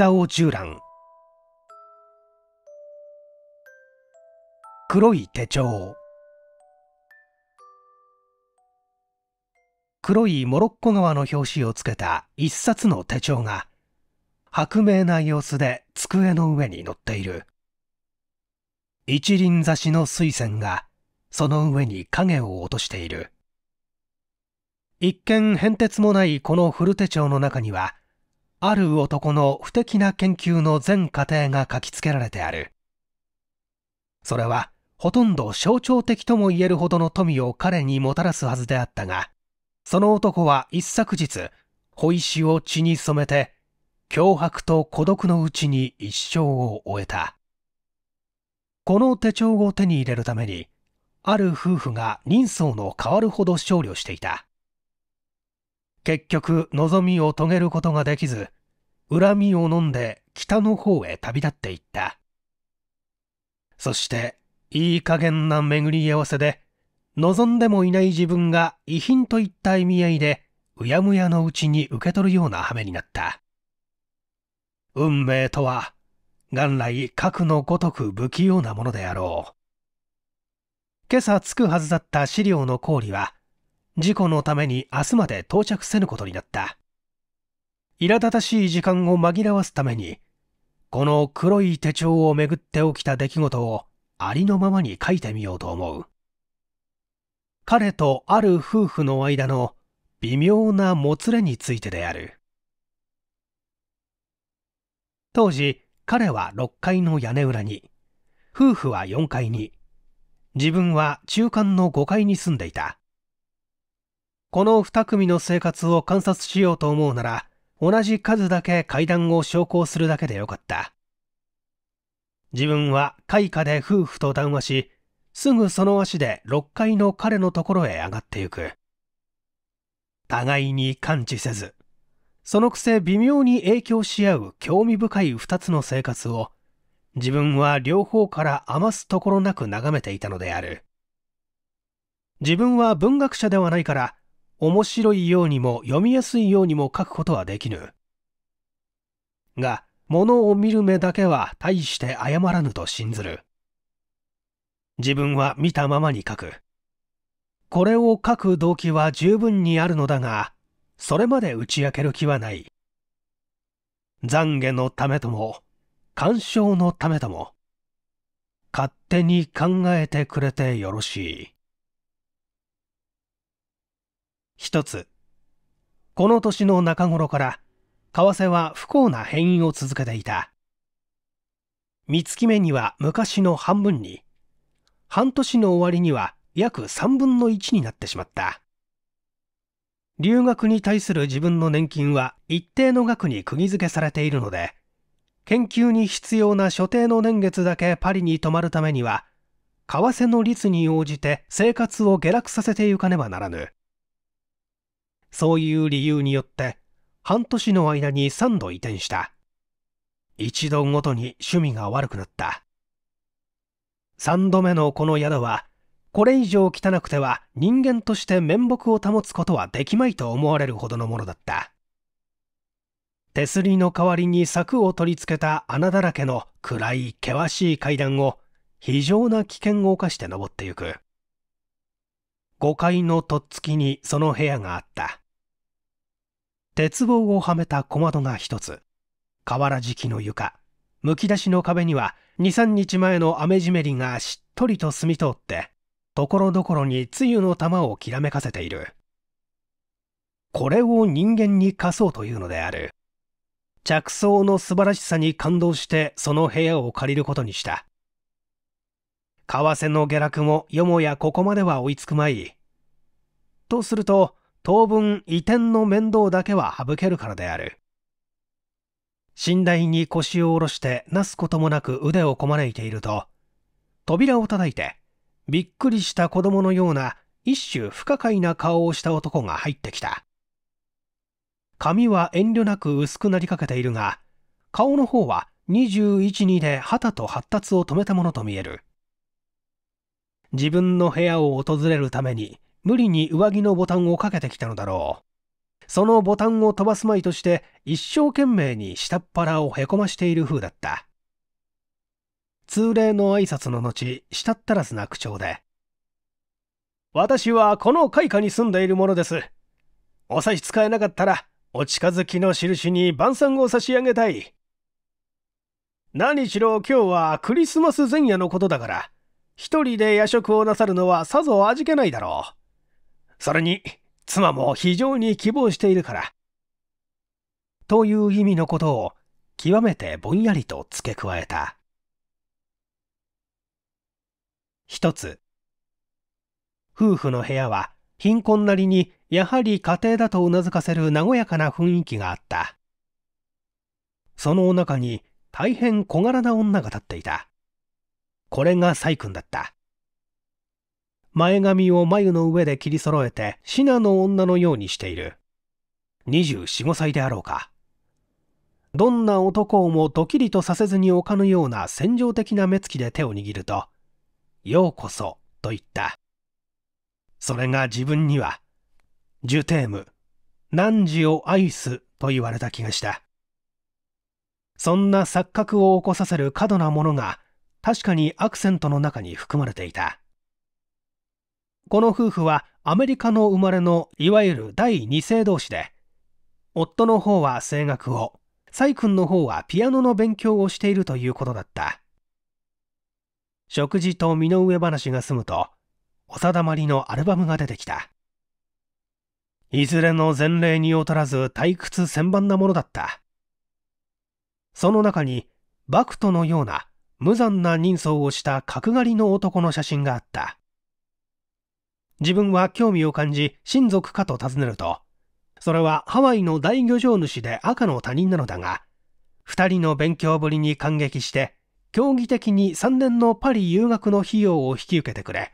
久を縦覧黒い手帳黒いモロッコ革の表紙をつけた一冊の手帳が薄明な様子で机の上に載っている一輪挿しの水仙がその上に影を落としている一見変哲もないこの古手帳の中にはある男の不敵な研究の全過程が書きつけられてある。それはほとんど象徴的とも言えるほどの富を彼にもたらすはずであったが、その男は一昨日、小石を血に染めて、脅迫と孤独のうちに一生を終えた。この手帳を手に入れるために、ある夫婦が人相の変わるほど少慮していた。結局望みを遂げることができず恨みを飲んで北の方へ旅立っていったそしていい加減な巡り合わせで望んでもいない自分が遺品といった意味合いでうやむやのうちに受け取るような羽目になった運命とは元来核のごとく不器用なものであろう今朝着くはずだった資料の氷は事故のために明日まで到着せぬことになった。苛立たしい時間を紛らわすために、この黒い手帳をめぐって起きた出来事をありのままに書いてみようと思う。彼とある夫婦の間の微妙なもつれについてである。当時、彼は6階の屋根裏に、夫婦は4階に、自分は中間の5階に住んでいた。この2組の生活を観察しようと思うなら、同じ数だけ階段を昇降するだけでよかった。自分は開花で夫婦と談話し、すぐその足で6階の彼のところへ上がってゆく。互いに感知せず、そのくせ微妙に影響し合う興味深い2つの生活を、自分は両方から余すところなく眺めていたのである。自分は文学者ではないから、面白いようにも読みやすいようにも書くことはできぬ。が、物を見る目だけは大して謝らぬと信ずる。自分は見たままに書く。これを書く動機は十分にあるのだが、それまで打ち明ける気はない。懺悔のためとも、干渉のためとも、勝手に考えてくれてよろしい。1つこの年の中頃から為替は不幸な変異を続けていた3月目には昔の半分に半年の終わりには約3分の1になってしまった留学に対する自分の年金は一定の額に釘付けされているので研究に必要な所定の年月だけパリに泊まるためには為替の率に応じて生活を下落させてゆかねばならぬそういう理由によって半年の間に3度移転した一度ごとに趣味が悪くなった3度目のこの宿はこれ以上汚くては人間として面目を保つことはできまいと思われるほどのものだった手すりの代わりに柵を取り付けた穴だらけの暗い険しい階段を非常な危険を冒して登ってゆく5階のとっつきにその部屋があった鉄棒をはめた小窓が一つ瓦敷きの床むき出しの壁には23日前の雨じめりがしっとりと澄み通ってところどころに露の玉をきらめかせているこれを人間に貸そうというのである着想の素晴らしさに感動してその部屋を借りることにした為替の下落もよもやここまでは追いつくまい。とすると、当分移転の面倒だけは省けるからである。寝台に腰を下ろしてなすこともなく腕をこまねいていると、扉を叩いて、びっくりした子供のような一種不可解な顔をした男が入ってきた。髪は遠慮なく薄くなりかけているが、顔の方は21、2で旗と発達を止めたものと見える。自分の部屋を訪れるために無理に上着のボタンをかけてきたのだろうそのボタンを飛ばすまいとして一生懸命に下っ腹をへこましている風だった通例の挨拶の後下ったらずな口調で「私はこの開花に住んでいるものですお差し支えなかったらお近づきの印に晩餐を差し上げたい」何しろ今日はクリスマス前夜のことだから一人で夜食をなさるのはさぞ味気ないだろう。それに、妻も非常に希望しているから。という意味のことを、極めてぼんやりと付け加えた。一つ。夫婦の部屋は、貧困なりに、やはり家庭だとうなずかせる和やかな雰囲気があった。その中に、大変小柄な女が立っていた。これが細君だった。前髪を眉の上で切り揃えて、シナの女のようにしている。24、5歳であろうか。どんな男をもドキリとさせずに置かぬような戦場的な目つきで手を握ると、ようこそ、と言った。それが自分には、ジュテーム、何時を愛すと言われた気がした。そんな錯覚を起こさせる過度なものが確かにアクセントの中に含まれていたこの夫婦はアメリカの生まれのいわゆる第2世同士で夫の方は声楽を崔君の方はピアノの勉強をしているということだった食事と身の上話が済むとお定まりのアルバムが出てきたいずれの前例に劣らず退屈千番なものだったその中にバクトのような無残な人相をした角刈りの男の写真があった。自分は興味を感じ、親族かと尋ねると、それはハワイの大漁場主で赤の他人なのだが、2人の勉強ぶりに感激して、競技的に3年のパリ留学の費用を引き受けてくれ。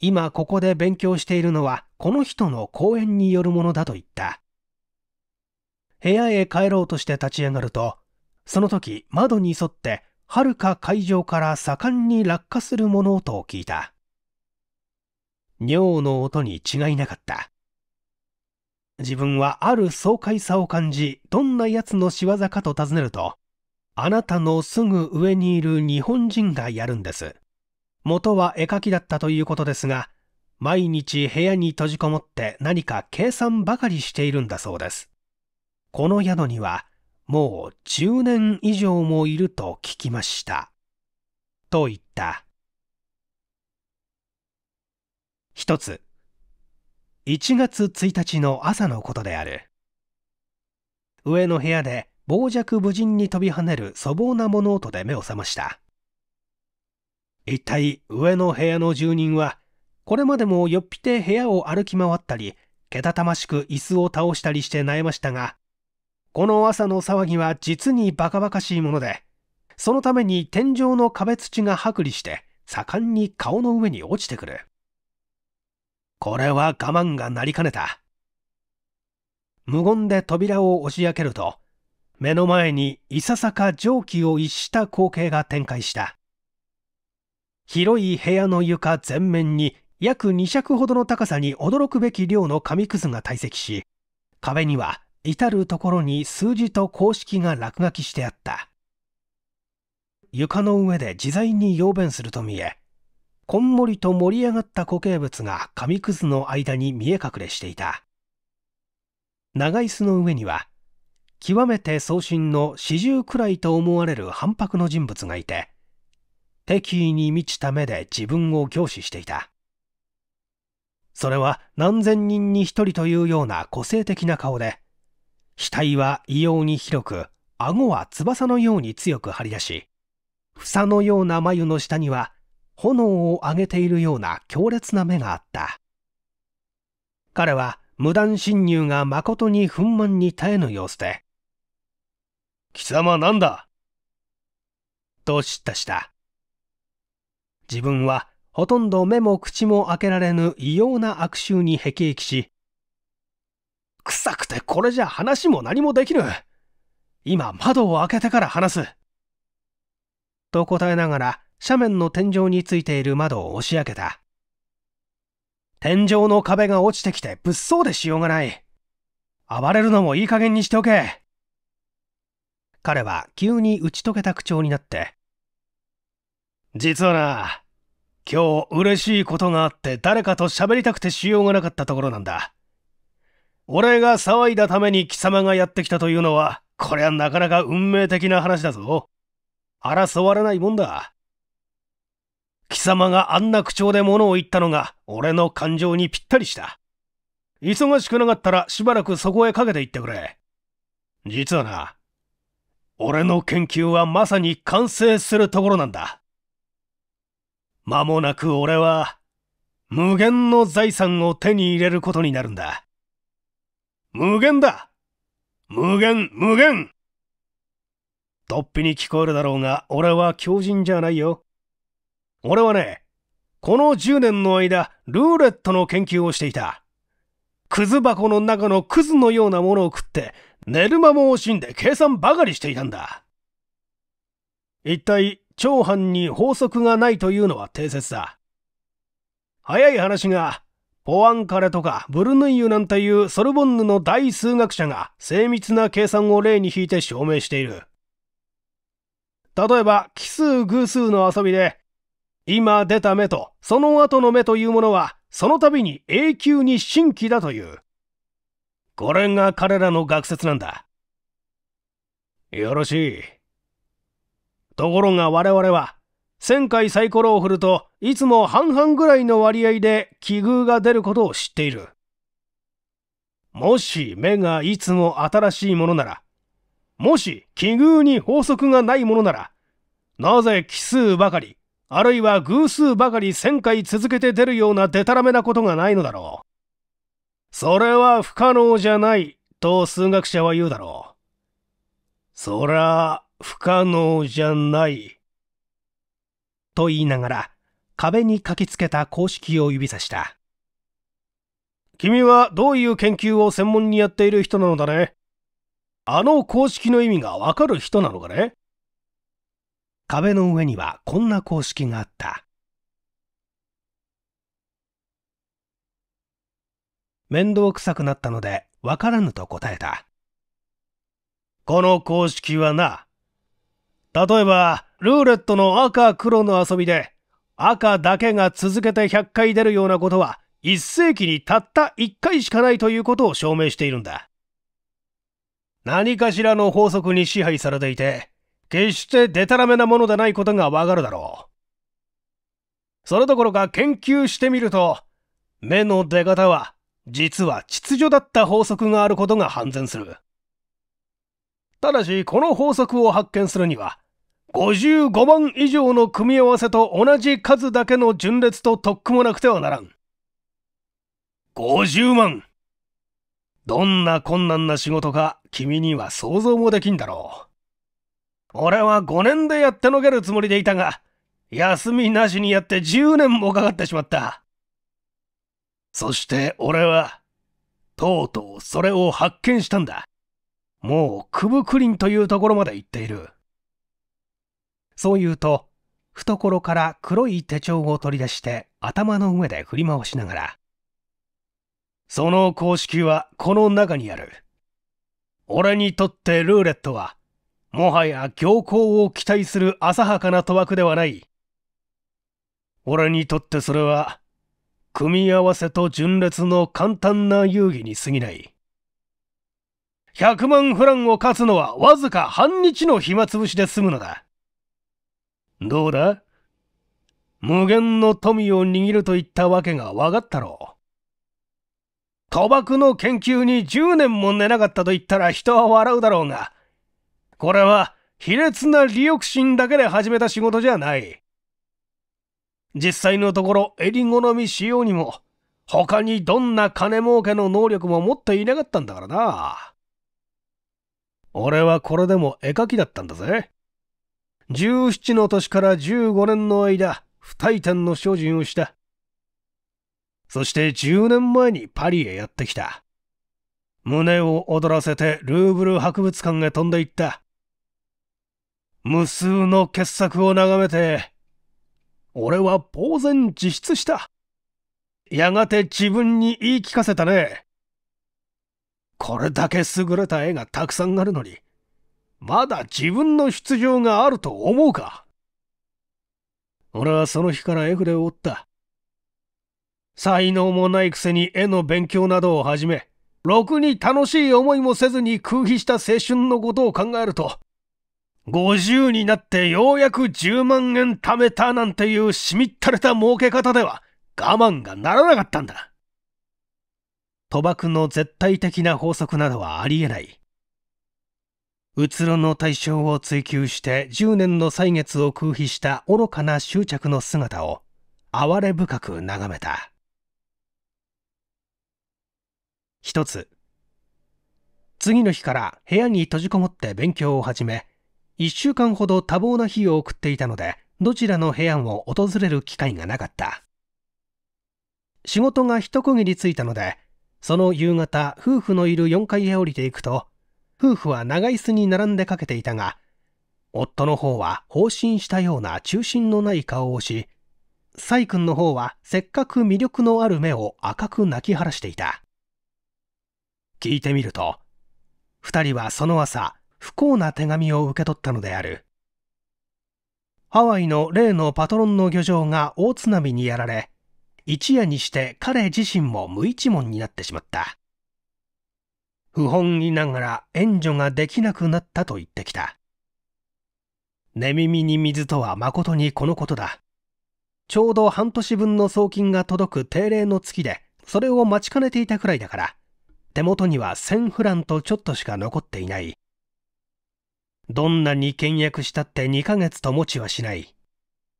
今ここで勉強しているのはこの人の講演によるものだと言った。部屋へ帰ろうとして立ち上がると、その時窓に沿って遥か海上から盛んに落下するものと聞いた。尿の音に違いなかった。自分はある爽快さを感じ、どんな奴の仕業かと尋ねると、あなたのすぐ上にいる日本人がやるんです。元は絵描きだったということですが、毎日部屋に閉じこもって何か計算ばかりしているんだそうです。この宿にはもう10年以上もいると聞きました。と言った。一つ、1月1日の朝のことである。上の部屋で傍若無人に飛び跳ねる粗暴な物音で目を覚ました。一体上の部屋の住人は、これまでもよっぴて部屋を歩き回ったり、けたたましく椅子を倒したりして悩ましたが、この朝の騒ぎは実にバカバカしいもので、そのために天井の壁土が剥離して、盛んに顔の上に落ちてくる。これは我慢がなりかねた。無言で扉を押し開けると、目の前にいささか蒸気を逸した光景が展開した。広い部屋の床全面に約2尺ほどの高さに驚くべき量の紙くずが堆積し、壁には至る所に数字と公式が落書きしてあった。床の上で自在に養弁すると見え、こんもりと盛り上がった固形物が紙くずの間に見え隠れしていた。長椅子の上には、極めて送信の四十くらいと思われる反白の人物がいて、敵意に満ちた目で自分を凝視していた。それは何千人に一人というような個性的な顔で、額は異様に広く顎は翼のように強く張り出し房のような眉の下には炎を上げているような強烈な目があった彼は無断侵入が誠に憤懣に耐えぬ様子で「貴様なんだ?」と叱咤した自分はほとんど目も口も開けられぬ異様な悪臭に辟易し臭くてこれじゃ話も何もできぬ。今窓を開けてから話す。と答えながら斜面の天井についている窓を押し開けた。天井の壁が落ちてきて物騒でしようがない。暴れるのもいい加減にしておけ。彼は急に打ち解けた口調になって。実はな、今日嬉しいことがあって誰かと喋りたくてしようがなかったところなんだ。俺が騒いだために貴様がやってきたというのは、こりゃなかなか運命的な話だぞ。争われないもんだ。貴様があんな口調で物を言ったのが、俺の感情にぴったりした。忙しくなかったらしばらくそこへかけていってくれ。実はな、俺の研究はまさに完成するところなんだ。間もなく俺は、無限の財産を手に入れることになるんだ。無限だ無限無限突飛に聞こえるだろうが、俺は狂人じゃないよ。俺はね、この10年の間、ルーレットの研究をしていた。クズ箱の中のクズのようなものを食って、寝る間も惜しんで計算ばかりしていたんだ。一体、長藩に法則がないというのは定説だ。早い話が、ポアンカレとかブルヌイユなんていうソルボンヌの大数学者が精密な計算を例に引いて証明している。例えば奇数偶数の遊びで今出た目とその後の目というものはその度に永久に新規だという。これが彼らの学説なんだ。よろしい。ところが我々は1000回サイコロを振るといつも半々ぐらいの割合で奇遇が出ることを知っている。もし目がいつも新しいものなら、もし奇遇に法則がないものなら、なぜ奇数ばかり、あるいは偶数ばかり1000回続けて出るようなデタラメなことがないのだろう。それは不可能じゃないと数学者は言うだろう。そら不可能じゃない。と言いながら壁に書きつけた公式を指さした。君はどういう研究を専門にやっている人なのだねあの公式の意味がわかる人なのかね壁の上にはこんな公式があった。面倒くさくなったので、わからぬと答えた。この公式はな、例えば、ルーレットの赤黒の遊びで赤だけが続けて100回出るようなことは1世紀にたった1回しかないということを証明しているんだ。何かしらの法則に支配されていて、決してデタラメなものでないことがわかるだろう。それどころか研究してみると、目の出方は実は秩序だった法則があることが判然する。ただし、この法則を発見するには、55番以上の組み合わせと同じ数だけの順列ととっくもなくてはならん。50万。どんな困難な仕事か君には想像もできんだろう。俺は5年でやってのけるつもりでいたが、休みなしにやって10年もかかってしまった。そして俺は、とうとうそれを発見したんだ。もうクブクリンというところまで行っている。そう言うと、懐から黒い手帳を取り出して頭の上で振り回しながら、その公式はこの中にある。俺にとってルーレットは、もはや行幸を期待する浅はかな賭博ではない。俺にとってそれは、組み合わせと順列の簡単な遊戯に過ぎない。100万フランを勝つのはわずか半日の暇つぶしで済むのだ。どうだ無限の富を握るといったわけが分かったろう。賭博の研究に10年も寝なかったと言ったら人は笑うだろうが、これは卑劣な利欲心だけで始めた仕事じゃない。実際のところ、襟好みしようにも、他にどんな金儲けの能力も持っていなかったんだからな。俺はこれでも絵描きだったんだぜ。17の年から15年の間、不退転の精進をした。そして10年前にパリへやってきた。胸を躍らせてルーブル博物館へ飛んでいった。無数の傑作を眺めて、俺は呆然自失した。やがて自分に言い聞かせたね。これだけ優れた絵がたくさんあるのに、まだ自分の出場があると思うか俺はその日から筆をおった。才能もないくせに絵の勉強などをはじめ、ろくに楽しい思いもせずに空飛した青春のことを考えると、50になってようやく10万円貯めたなんていうしみったれた儲け方では我慢がならなかったんだ。賭博の絶対的な法則などはありえない。うつろの対象を追求して10年の歳月を空飛した愚かな執着の姿を哀れ深く眺めた一つ次の日から部屋に閉じこもって勉強を始め1週間ほど多忙な日を送っていたのでどちらの部屋も訪れる機会がなかった仕事が一区切りついたのでその夕方夫婦のいる4階へ降りていくと夫婦は長椅子に並んでかけていたが、夫の方は放心したような中心のない顔をし、サイ君の方はせっかく魅力のある目を赤く泣き晴らしていた。聞いてみると、二人はその朝、不幸な手紙を受け取ったのである。ハワイの例のパトロンの漁場が大津波にやられ、一夜にして彼自身も無一文になってしまった。不本意ながら援助ができなくなったと言ってきた。寝耳に水とは誠にこのことだ。ちょうど半年分の送金が届く定例の月で、それを待ちかねていたくらいだから、手元には1000フランとちょっとしか残っていない。どんなに倹約したって2ヶ月と持ちはしない。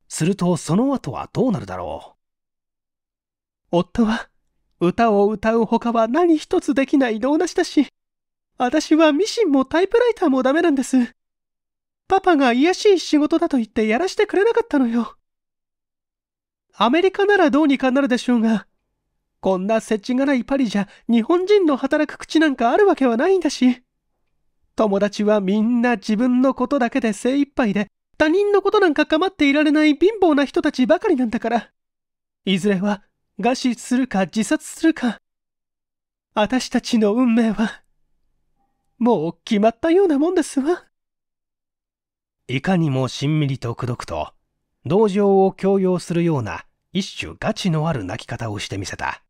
するとその後はどうなるだろう。夫は歌を歌う他は何一つできない能なしだし、私はミシンもタイプライターもダメなんです。パパが癒しい仕事だと言ってやらしてくれなかったのよ。アメリカならどうにかなるでしょうが、こんなせちがないパリじゃ日本人の働く口なんかあるわけはないんだし。友達はみんな自分のことだけで精一杯で、他人のことなんか構っていられない貧乏な人たちばかりなんだから。いずれは餓死するか自殺するか。私たちの運命は、もう決まったようなもんですわ。いかにもしんみりとくどくと、同情を強要するような一種ガチのある泣き方をしてみせた。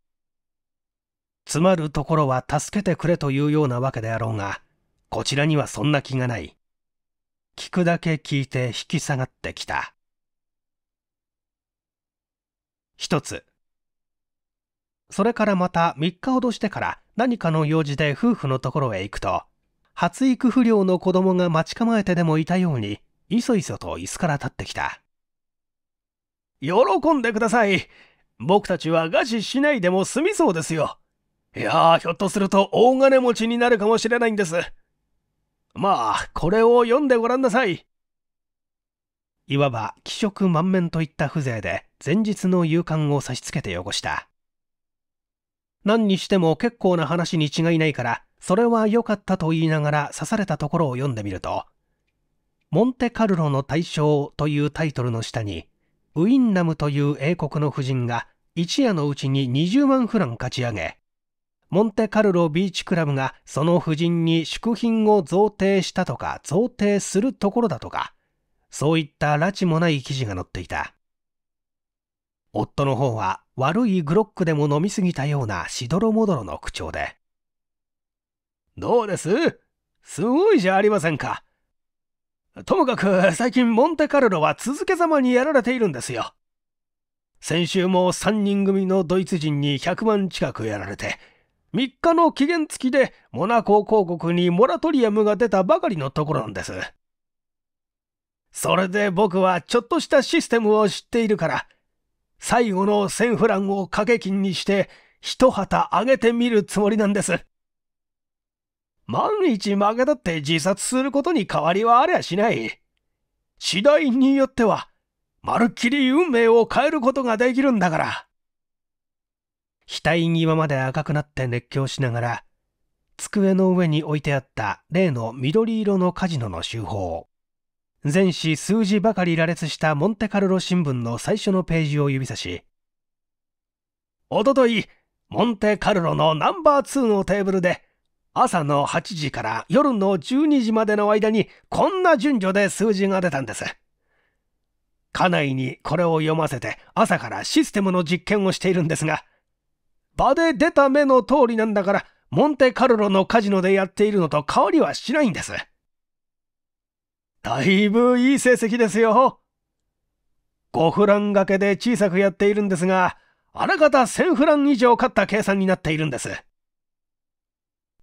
詰まるところは助けてくれというようなわけであろうが、こちらにはそんな気がない。聞くだけ聞いて引き下がってきた。一つ、それからまた3日ほどしてから何かの用事で夫婦のところへ行くと、発育不良の子供が待ち構えてでもいたように、いそいそと椅子から立ってきた。喜んでください。僕たちは餓死しないでも済みそうですよ。いやあ、ひょっとすると大金持ちになるかもしれないんです。まあ、これを読んでごらんなさい。いわば、気色満面といった風情で、前日の夕刊を差し付けて汚した。何にしても結構な話に違いないから、それは良かったと言いながら刺されたところを読んでみると、モンテカルロの大賞というタイトルの下に、ウィンナムという英国の夫人が一夜のうちに20万フラン勝ち上げ、モンテカルロビーチクラブがその夫人に祝品を贈呈したとか贈呈するところだとか、そういった拉致もない記事が載っていた。夫の方は悪いグロックでも飲みすぎたようなしどろもどろの口調で。どうですすごいじゃありませんか。ともかく最近モンテカルロは続けざまにやられているんですよ。先週も3人組のドイツ人に100万近くやられて、3日の期限付きでモナコ広告にモラトリアムが出たばかりのところなんです。それで僕はちょっとしたシステムを知っているから、最後の千フランを掛け金にして一旗あげてみるつもりなんです。万一負けたって自殺することに変わりはありゃしない。次第によっては、まるっきり運命を変えることができるんだから。額際まで赤くなって熱狂しながら、机の上に置いてあった例の緑色のカジノの手法、全紙数字ばかり羅列したモンテカルロ新聞の最初のページを指さし、おととい、モンテカルロのナンバー2のテーブルで、朝の8時から夜の12時までの間にこんな順序で数字が出たんです。家内にこれを読ませて朝からシステムの実験をしているんですが、場で出た目の通りなんだから、モンテカルロのカジノでやっているのと変わりはしないんです。だいぶいい成績ですよ。5フラン掛けで小さくやっているんですが、あらかた1000フラン以上勝った計算になっているんです。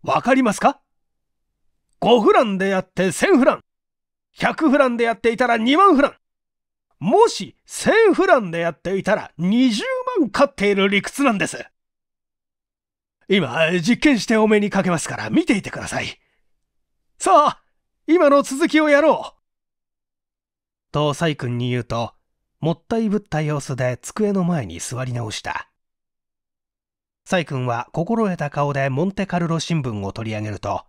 わかりますか ?5 フランでやって1000フラン。100フランでやっていたら2万フラン。もし1000フランでやっていたら20万勝っている理屈なんです。今、実験してお目にかけますから見ていてください。さあ、今の続きをやろうとサイ君に言うと、もったいぶった様子で机の前に座り直した。サイ君は心得た顔でモンテカルロ新聞を取り上げると、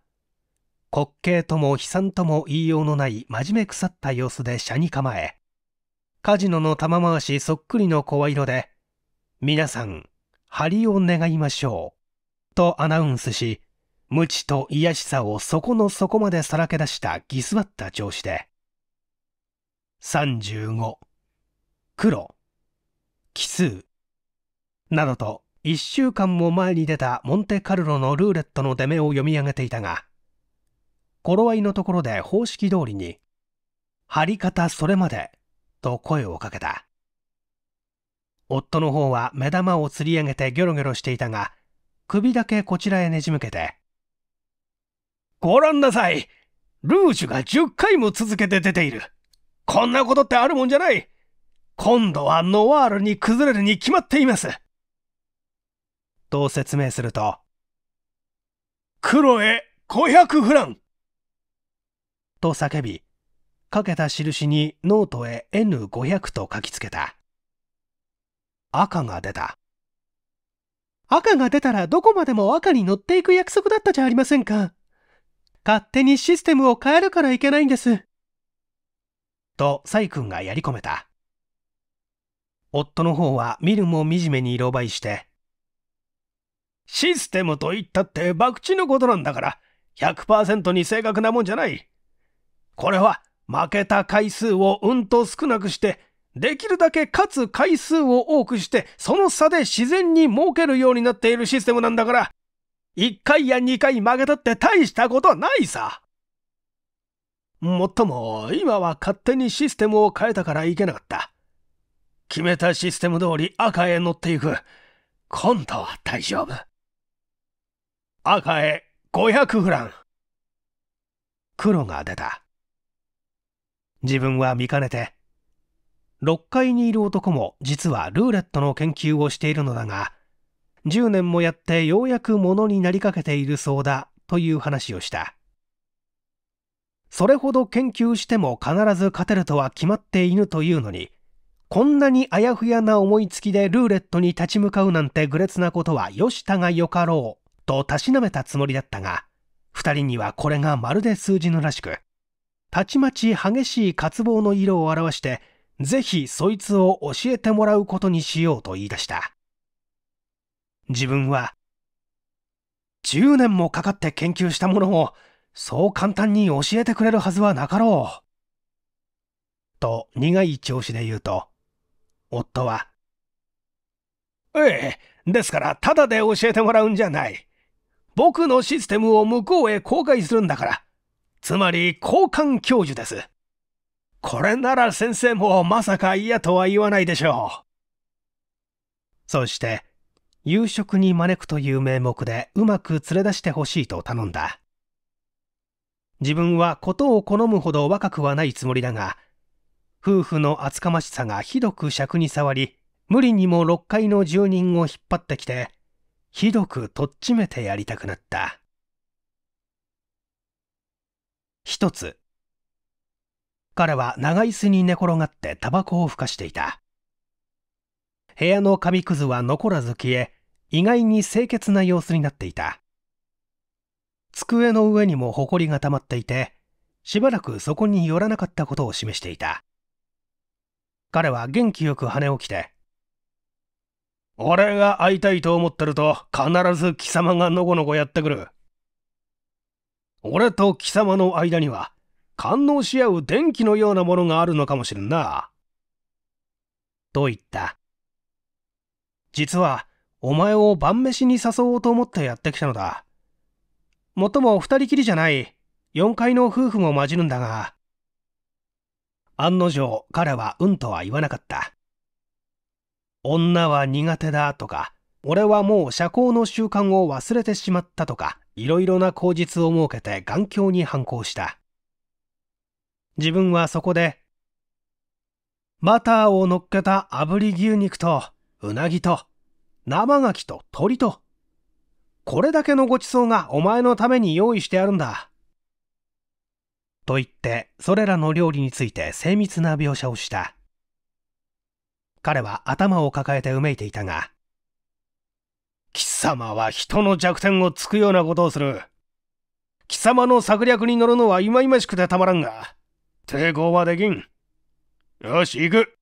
滑稽とも悲惨とも言いようのない真面目腐った様子で車に構え、カジノの玉回しそっくりの声色で、皆さん、張りを願いましょう、とアナウンスし、無知と卑しさを底の底までさらけ出した偽座った調子で。35黒奇数などと1週間も前に出たモンテカルロのルーレットの出目を読み上げていたが頃合いのところで方式通りに「張り方それまで」と声をかけた夫の方は目玉をつり上げてギョロギョロしていたが首だけこちらへねじ向けてご覧なさい。ルージュが10回も続けて出ている。こんなことってあるもんじゃない。今度はノワールに崩れるに決まっています。と説明すると、クロエ500フランと叫び、かけた印にノートへ N500 と書きつけた。赤が出た。赤が出たらどこまでも赤に乗っていく約束だったじゃありませんか。勝手にシステムを変えるからいけないんです。と、サイ君がやり込めた。夫の方は見るも惨めに色ばいして、システムと言ったって博打のことなんだから100%に正確なもんじゃない。これは負けた回数をうんと少なくしてできるだけ勝つ回数を多くしてその差で自然に儲けるようになっているシステムなんだから1回や2回負けたって大したことないさ。もっとも、今は勝手にシステムを変えたからいけなかった。決めたシステム通り赤へ乗っていく。今度は大丈夫。赤へ500フラン。黒が出た。自分は見かねて、6階にいる男も実はルーレットの研究をしているのだが、10年もやってようやくものになりかけているそうだという話をした。それほど研究しても必ず勝てるとは決まっていぬというのに、こんなにあやふやな思いつきでルーレットに立ち向かうなんて愚劣なことはよしたがよかろうとたしなめたつもりだったが、2人にはこれがまるで数字のらしく、たちまち激しい渇望の色を表して、ぜひそいつを教えてもらうことにしようと言い出した。自分は10年もかかって研究したものをそう簡単に教えてくれるはずはなかろう。と苦い調子で言うと、夫は、ええ、ですからただで教えてもらうんじゃない。僕のシステムを向こうへ公開するんだから。つまり交換教授です。これなら先生もまさか嫌とは言わないでしょう。そして、夕食に招くという名目でうまく連れ出してほしいと頼んだ自分は事を好むほど若くはないつもりだが夫婦の厚かましさがひどく尺に触り無理にも6階の住人を引っ張ってきてひどくとっちめてやりたくなった一つ彼は長椅子に寝転がってタバコをふかしていた部屋の紙くずは残らず消え意外に清潔な様子になっていた机の上にも埃が溜まっていてしばらくそこに寄らなかったことを示していた彼は元気よく羽を着て俺が会いたいと思ってると必ず貴様がのこのこやってくる俺と貴様の間には感応し合う電気のようなものがあるのかもしれんなと言った実はお前を晩飯に誘おうと思ってやってきたのだ。もとも二人きりじゃない4階の夫婦も混じるんだが、案の定彼はうんとは言わなかった。女は苦手だとか、俺はもう社交の習慣を忘れてしまったとか、いろいろな口実を設けて眼鏡に反抗した。自分はそこで、バターを乗っけた炙り牛肉と、うなぎと、生牡蠣と鳥と。これだけのごちそうがお前のために用意してあるんだ。と言って、それらの料理について精密な描写をした。彼は頭を抱えてうめいていたが、貴様は人の弱点をつくようなことをする。貴様の策略に乗るのは忌々しくてたまらんが、抵抗はできん。よし、行く。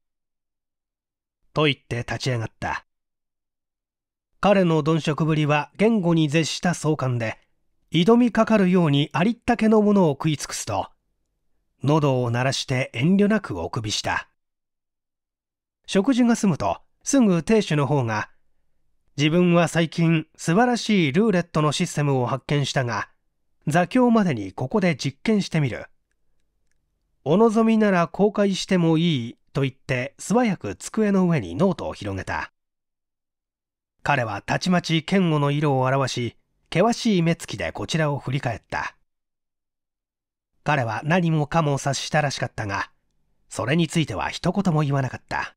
と言って立ち上がった。彼の鈍色ぶりは言語に絶した壮観で、挑みかかるようにありったけのものを食い尽くすと、喉を鳴らして遠慮なくお首した。食事が済むと、すぐ亭主の方が、自分は最近素晴らしいルーレットのシステムを発見したが、座教までにここで実験してみる。お望みなら公開してもいいと言って素早く机の上にノートを広げた。彼はたちまち剣吾の色を表し険しい目つきでこちらを振り返った彼は何もかも察したらしかったがそれについては一言も言わなかった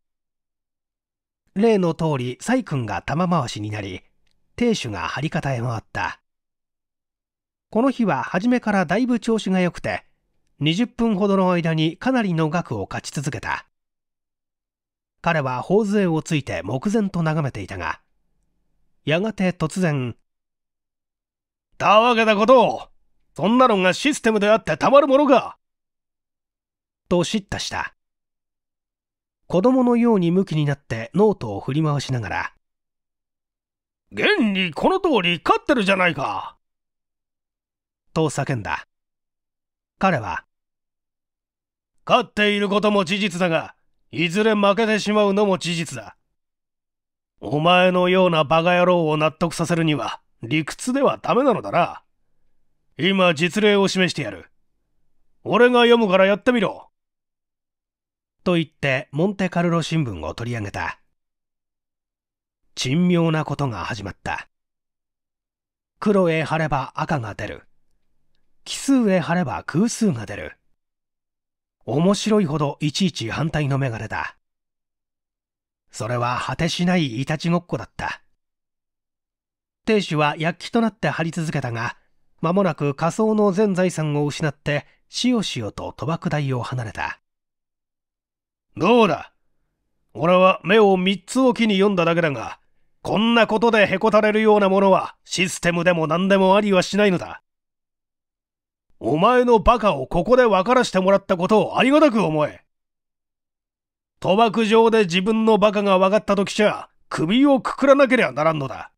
例の通り崔君が玉回しになり亭主が張り方へ回ったこの日は初めからだいぶ調子が良くて20分ほどの間にかなりの額を勝ち続けた彼は頬杖をついて目前と眺めていたがやがて突然たわけだことをそんなのがシステムであってたまるものかと叱咤した子供のように向きになってノートを振り回しながら現にこの通り勝ってるじゃないかと叫んだ彼は勝っていることも事実だがいずれ負けてしまうのも事実だお前のようなバカ野郎を納得させるには理屈ではダメなのだな。今実例を示してやる。俺が読むからやってみろ。と言ってモンテカルロ新聞を取り上げた。珍妙なことが始まった。黒へ貼れば赤が出る。奇数へ貼れば空数が出る。面白いほどいちいち反対の眼鏡だ。それは果てしないいたちごっこだった。亭主は躍起となって張り続けたが、間もなく仮想の全財産を失って、しおしおと賭博台を離れた。どうだ俺は目を三つ置きに読んだだけだが、こんなことでへこたれるようなものはシステムでも何でもありはしないのだ。お前のバカをここで分からしてもらったことをありがたく思え。賭博場で自分の馬鹿が分かったときじゃ、首をくくらなけりゃならんのだ。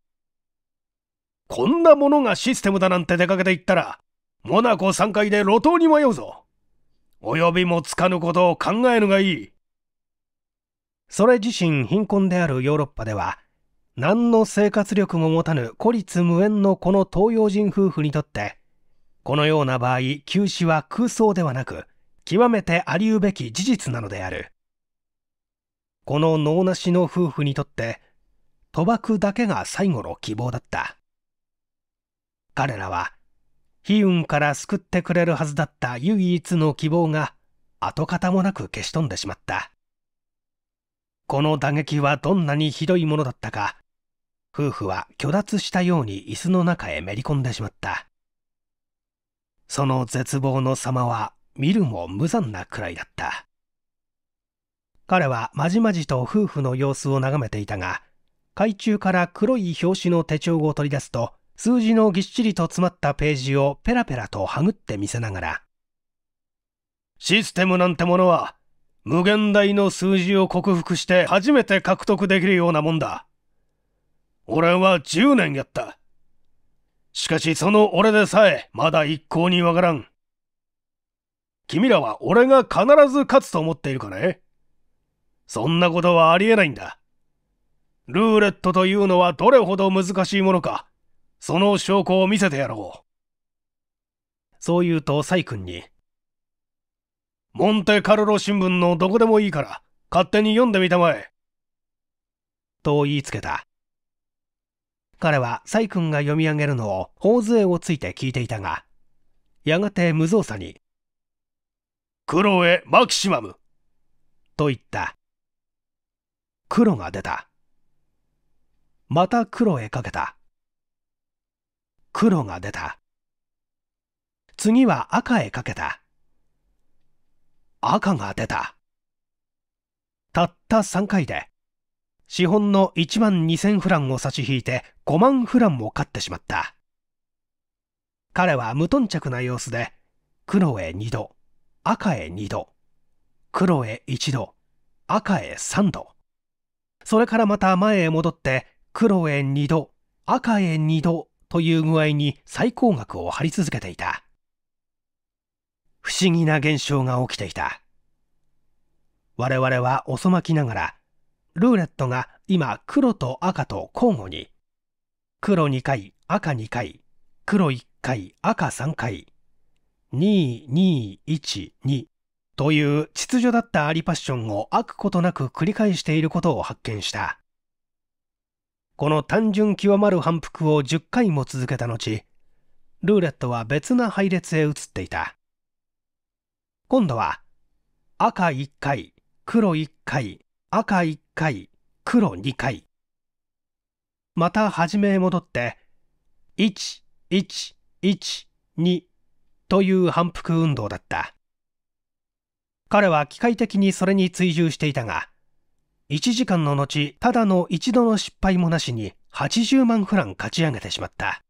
こんなものがシステムだなんて出かけていったら、モナコ3階で路頭に迷うぞ。及びもつかぬことを考えぬがいい。それ自身貧困であるヨーロッパでは、何の生活力も持たぬ孤立無縁のこの東洋人夫婦にとって、このような場合、休止は空想ではなく、極めてありうべき事実なのである。この能なしの夫婦にとって賭博だけが最後の希望だった彼らは悲運から救ってくれるはずだった唯一の希望が跡形もなく消し飛んでしまったこの打撃はどんなにひどいものだったか夫婦は虚脱したように椅子の中へめり込んでしまったその絶望の様は見るも無残なくらいだった彼はまじまじと夫婦の様子を眺めていたが、海中から黒い表紙の手帳を取り出すと、数字のぎっしりと詰まったページをペラペラとはぐって見せながら、システムなんてものは、無限大の数字を克服して初めて獲得できるようなもんだ。俺は10年やった。しかしその俺でさえまだ一向にわからん。君らは俺が必ず勝つと思っているかねそんなことはありえないんだ。ルーレットというのはどれほど難しいものか、その証拠を見せてやろう。そう言うと、サイ君に、モンテカルロ新聞のどこでもいいから、勝手に読んでみたまえ。と言いつけた。彼はサイ君が読み上げるのを頬杖をついて聞いていたが、やがて無造作に、クロエ・マキシマムと言った。黒が出た。また黒へかけた。黒が出た。次は赤へかけた。赤が出た。たった3回で、資本の1万2000フランを差し引いて5万フランも勝ってしまった。彼は無頓着な様子で、黒へ2度、赤へ2度、黒へ1度、赤へ3度。それからまた前へ戻って黒へ二度赤へ二度という具合に最高額を張り続けていた不思議な現象が起きていた我々は遅まきながらルーレットが今黒と赤と交互に黒2回赤2回黒1回赤3回2212という秩序だったアリパッションを悪ことなく繰り返していることを発見したこの単純極まる反復を10回も続けた後ルーレットは別な配列へ移っていた今度は赤1回黒1回赤1回黒2回また初めへ戻って1112という反復運動だった彼は機械的にそれに追従していたが、1時間の後、ただの一度の失敗もなしに80万フラン勝ち上げてしまった。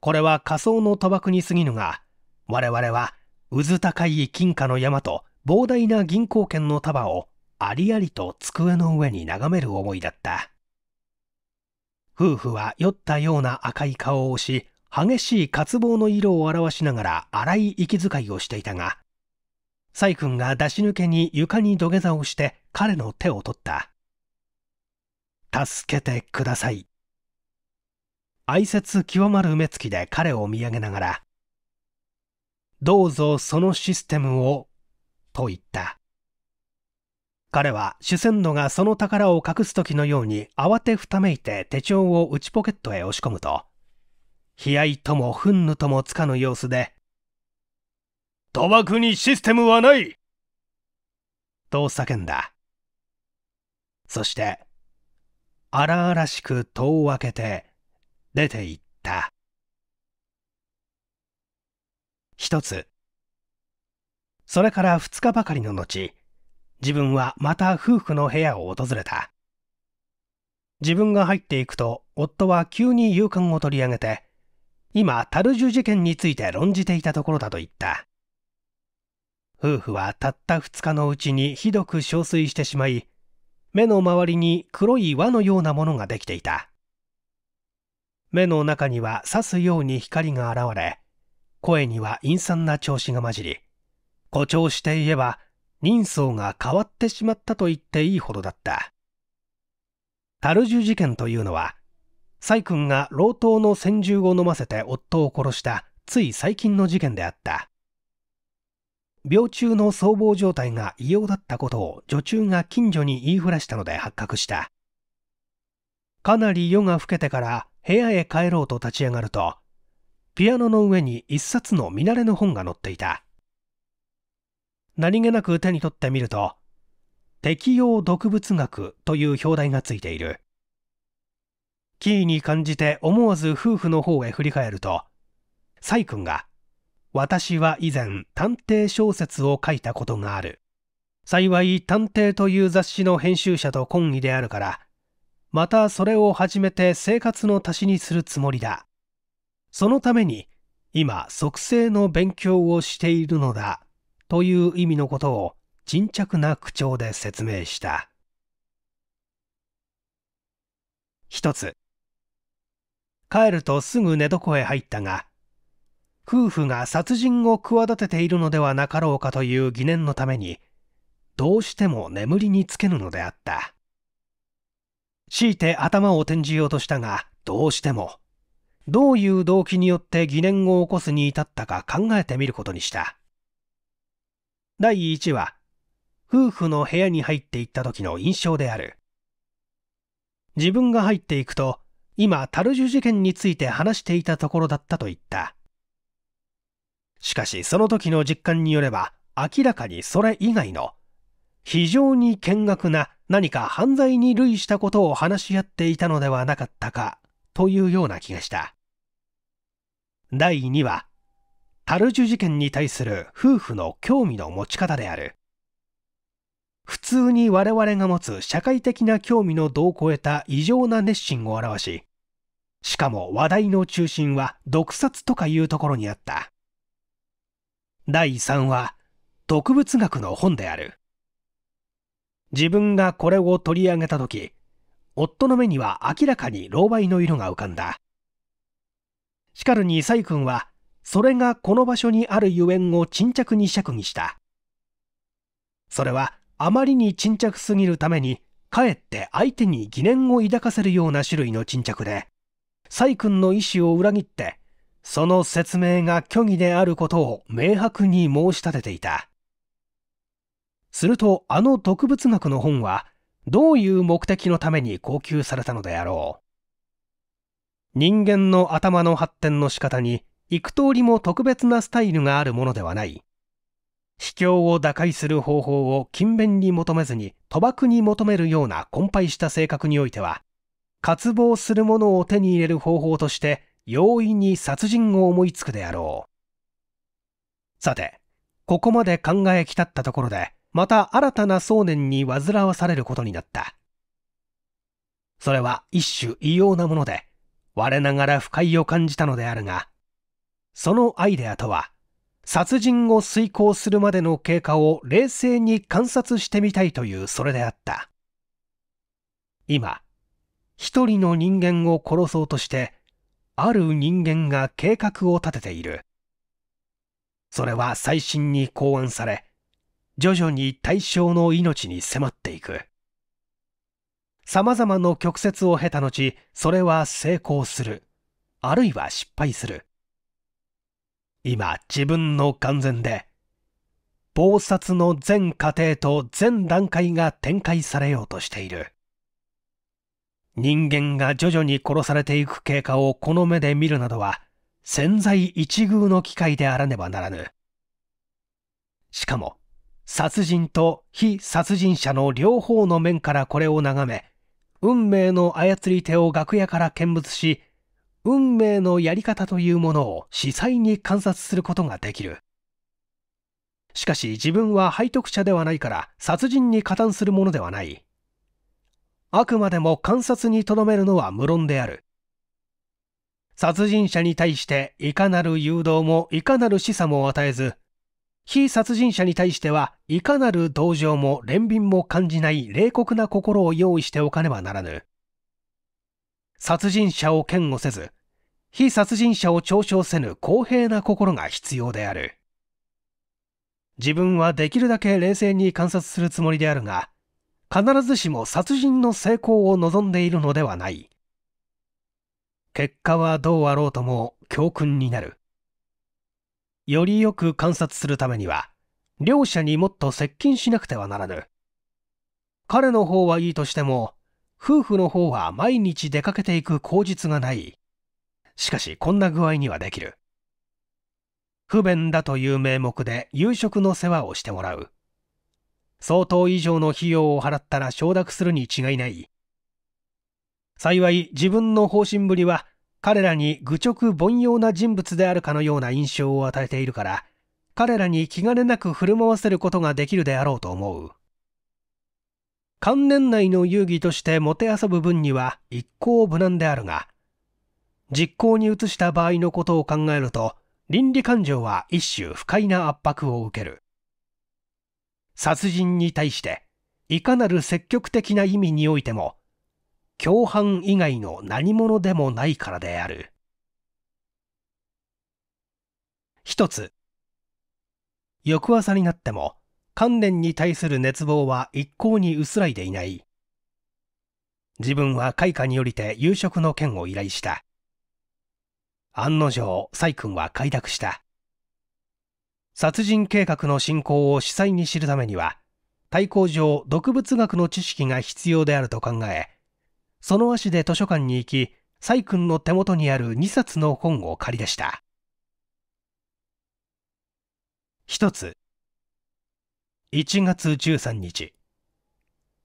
これは仮想の賭博に過ぎぬが、我々は、うず高い金貨の山と膨大な銀行券の束をありありと机の上に眺める思いだった。夫婦は酔ったような赤い顔をし、激しい渇望の色を表しながら荒い息遣いをしていたが、サイ君が出し抜けに床に土下座をして彼の手を取った。助けてください。哀切極まる目つきで彼を見上げながら、どうぞそのシステムを、と言った。彼は主戦度がその宝を隠す時のように慌てふためいて手帳を内ポケットへ押し込むと、悲哀とも憤怒ともつかぬ様子で賭博にシステムはないと叫んだ。そして、荒々しく戸を開けて出て行った。一つ。それから二日ばかりの後、自分はまた夫婦の部屋を訪れた。自分が入っていくと、夫は急に勇敢を取り上げて、今、タルジュ事件について論じていたところだと言った。夫婦はたった2日のうちにひどく憔悴してしまい目の周りに黒い輪のようなものができていた目の中には刺すように光が現れ声には陰惨な調子が混じり誇張して言えば人相が変わってしまったと言っていいほどだったタルジュ事件というのは崔君が老頭の先従を飲ませて夫を殺したつい最近の事件であった病中の僧帽状態が異様だったことを女中が近所に言いふらしたので発覚したかなり夜が更けてから部屋へ帰ろうと立ち上がるとピアノの上に一冊の見慣れの本が載っていた何気なく手に取ってみると適用毒物学という表題がついているキーに感じて思わず夫婦の方へ振り返るとサイ君が私は以前探偵小説を書いたことがある。幸い探偵という雑誌の編集者と懇意であるから、またそれを始めて生活の足しにするつもりだ。そのために今促成の勉強をしているのだという意味のことを沈着な口調で説明した。一つ。帰るとすぐ寝床へ入ったが、夫婦が殺人を企てているのではなかろうかという疑念のためにどうしても眠りにつけぬのであった強いて頭を転じようとしたがどうしてもどういう動機によって疑念を起こすに至ったか考えてみることにした第1話夫婦の部屋に入っていった時の印象である自分が入っていくと今タルジュ事件について話していたところだったと言ったしかしその時の実感によれば明らかにそれ以外の非常に見学な何か犯罪に類したことを話し合っていたのではなかったかというような気がした第2はタルジュ事件に対する夫婦の興味の持ち方である普通に我々が持つ社会的な興味の度を超えた異常な熱心を表ししかも話題の中心は毒殺とかいうところにあった第3は特物学の本である自分がこれを取り上げた時夫の目には明らかに狼狽の色が浮かんだしかるに崔君はそれがこの場所にあるゆえんを沈着に釈義したそれはあまりに沈着すぎるためにかえって相手に疑念を抱かせるような種類の沈着で崔君の意思を裏切ってその説明が虚偽であることを明白に申し立てていた。するとあの毒物学の本はどういう目的のために供給されたのであろう。人間の頭の発展の仕方に幾通りも特別なスタイルがあるものではない。秘境を打開する方法を勤勉に求めずに賭博に求めるような困憊した性格においては、渇望するものを手に入れる方法として容易に殺人を思いつくであろう。さて、ここまで考えきたったところで、また新たな想念に煩わされることになった。それは一種異様なもので、我ながら不快を感じたのであるが、そのアイデアとは、殺人を遂行するまでの経過を冷静に観察してみたいというそれであった。今、一人の人間を殺そうとしてある人間が計画を立てているそれは最新に考案され徐々に対象の命に迫っていくさまざまな曲折を経た後それは成功するあるいは失敗する今自分の完全で暴殺の全過程と全段階が展開されようとしている人間が徐々に殺されていく経過をこの目で見るなどは千載一遇の機会であらねばならぬ。しかも、殺人と非殺人者の両方の面からこれを眺め、運命の操り手を楽屋から見物し、運命のやり方というものを司祭に観察することができる。しかし自分は背徳者ではないから殺人に加担するものではない。あくまでも観察にとどめるのは無論である。殺人者に対していかなる誘導もいかなる示唆も与えず、非殺人者に対してはいかなる同情も憐憫も感じない冷酷な心を用意しておかねばならぬ。殺人者を嫌悪せず、非殺人者を嘲笑せぬ公平な心が必要である。自分はできるだけ冷静に観察するつもりであるが、必ずしも殺人の成功を望んでいるのではない。結果はどうあろうとも教訓になる。よりよく観察するためには、両者にもっと接近しなくてはならぬ。彼の方はいいとしても、夫婦の方は毎日出かけていく口実がない。しかしこんな具合にはできる。不便だという名目で夕食の世話をしてもらう。相当以上の費用を払ったら承諾するに違いない。幸い自分の方針ぶりは彼らに愚直凡庸な人物であるかのような印象を与えているから、彼らに気兼ねなく振る舞わせることができるであろうと思う。関念内の遊戯としてもてあそぶ分には一向無難であるが、実行に移した場合のことを考えると、倫理感情は一種不快な圧迫を受ける。殺人に対していかなる積極的な意味においても共犯以外の何者でもないからである一つ翌朝になっても観念に対する熱望は一向に薄らいでいない自分は開花によりて夕食の件を依頼した案の定細君は快諾した殺人計画の進行を司細に知るためには、対抗上毒物学の知識が必要であると考え、その足で図書館に行き、崔君の手元にある2冊の本を借り出した。1つ、1月13日、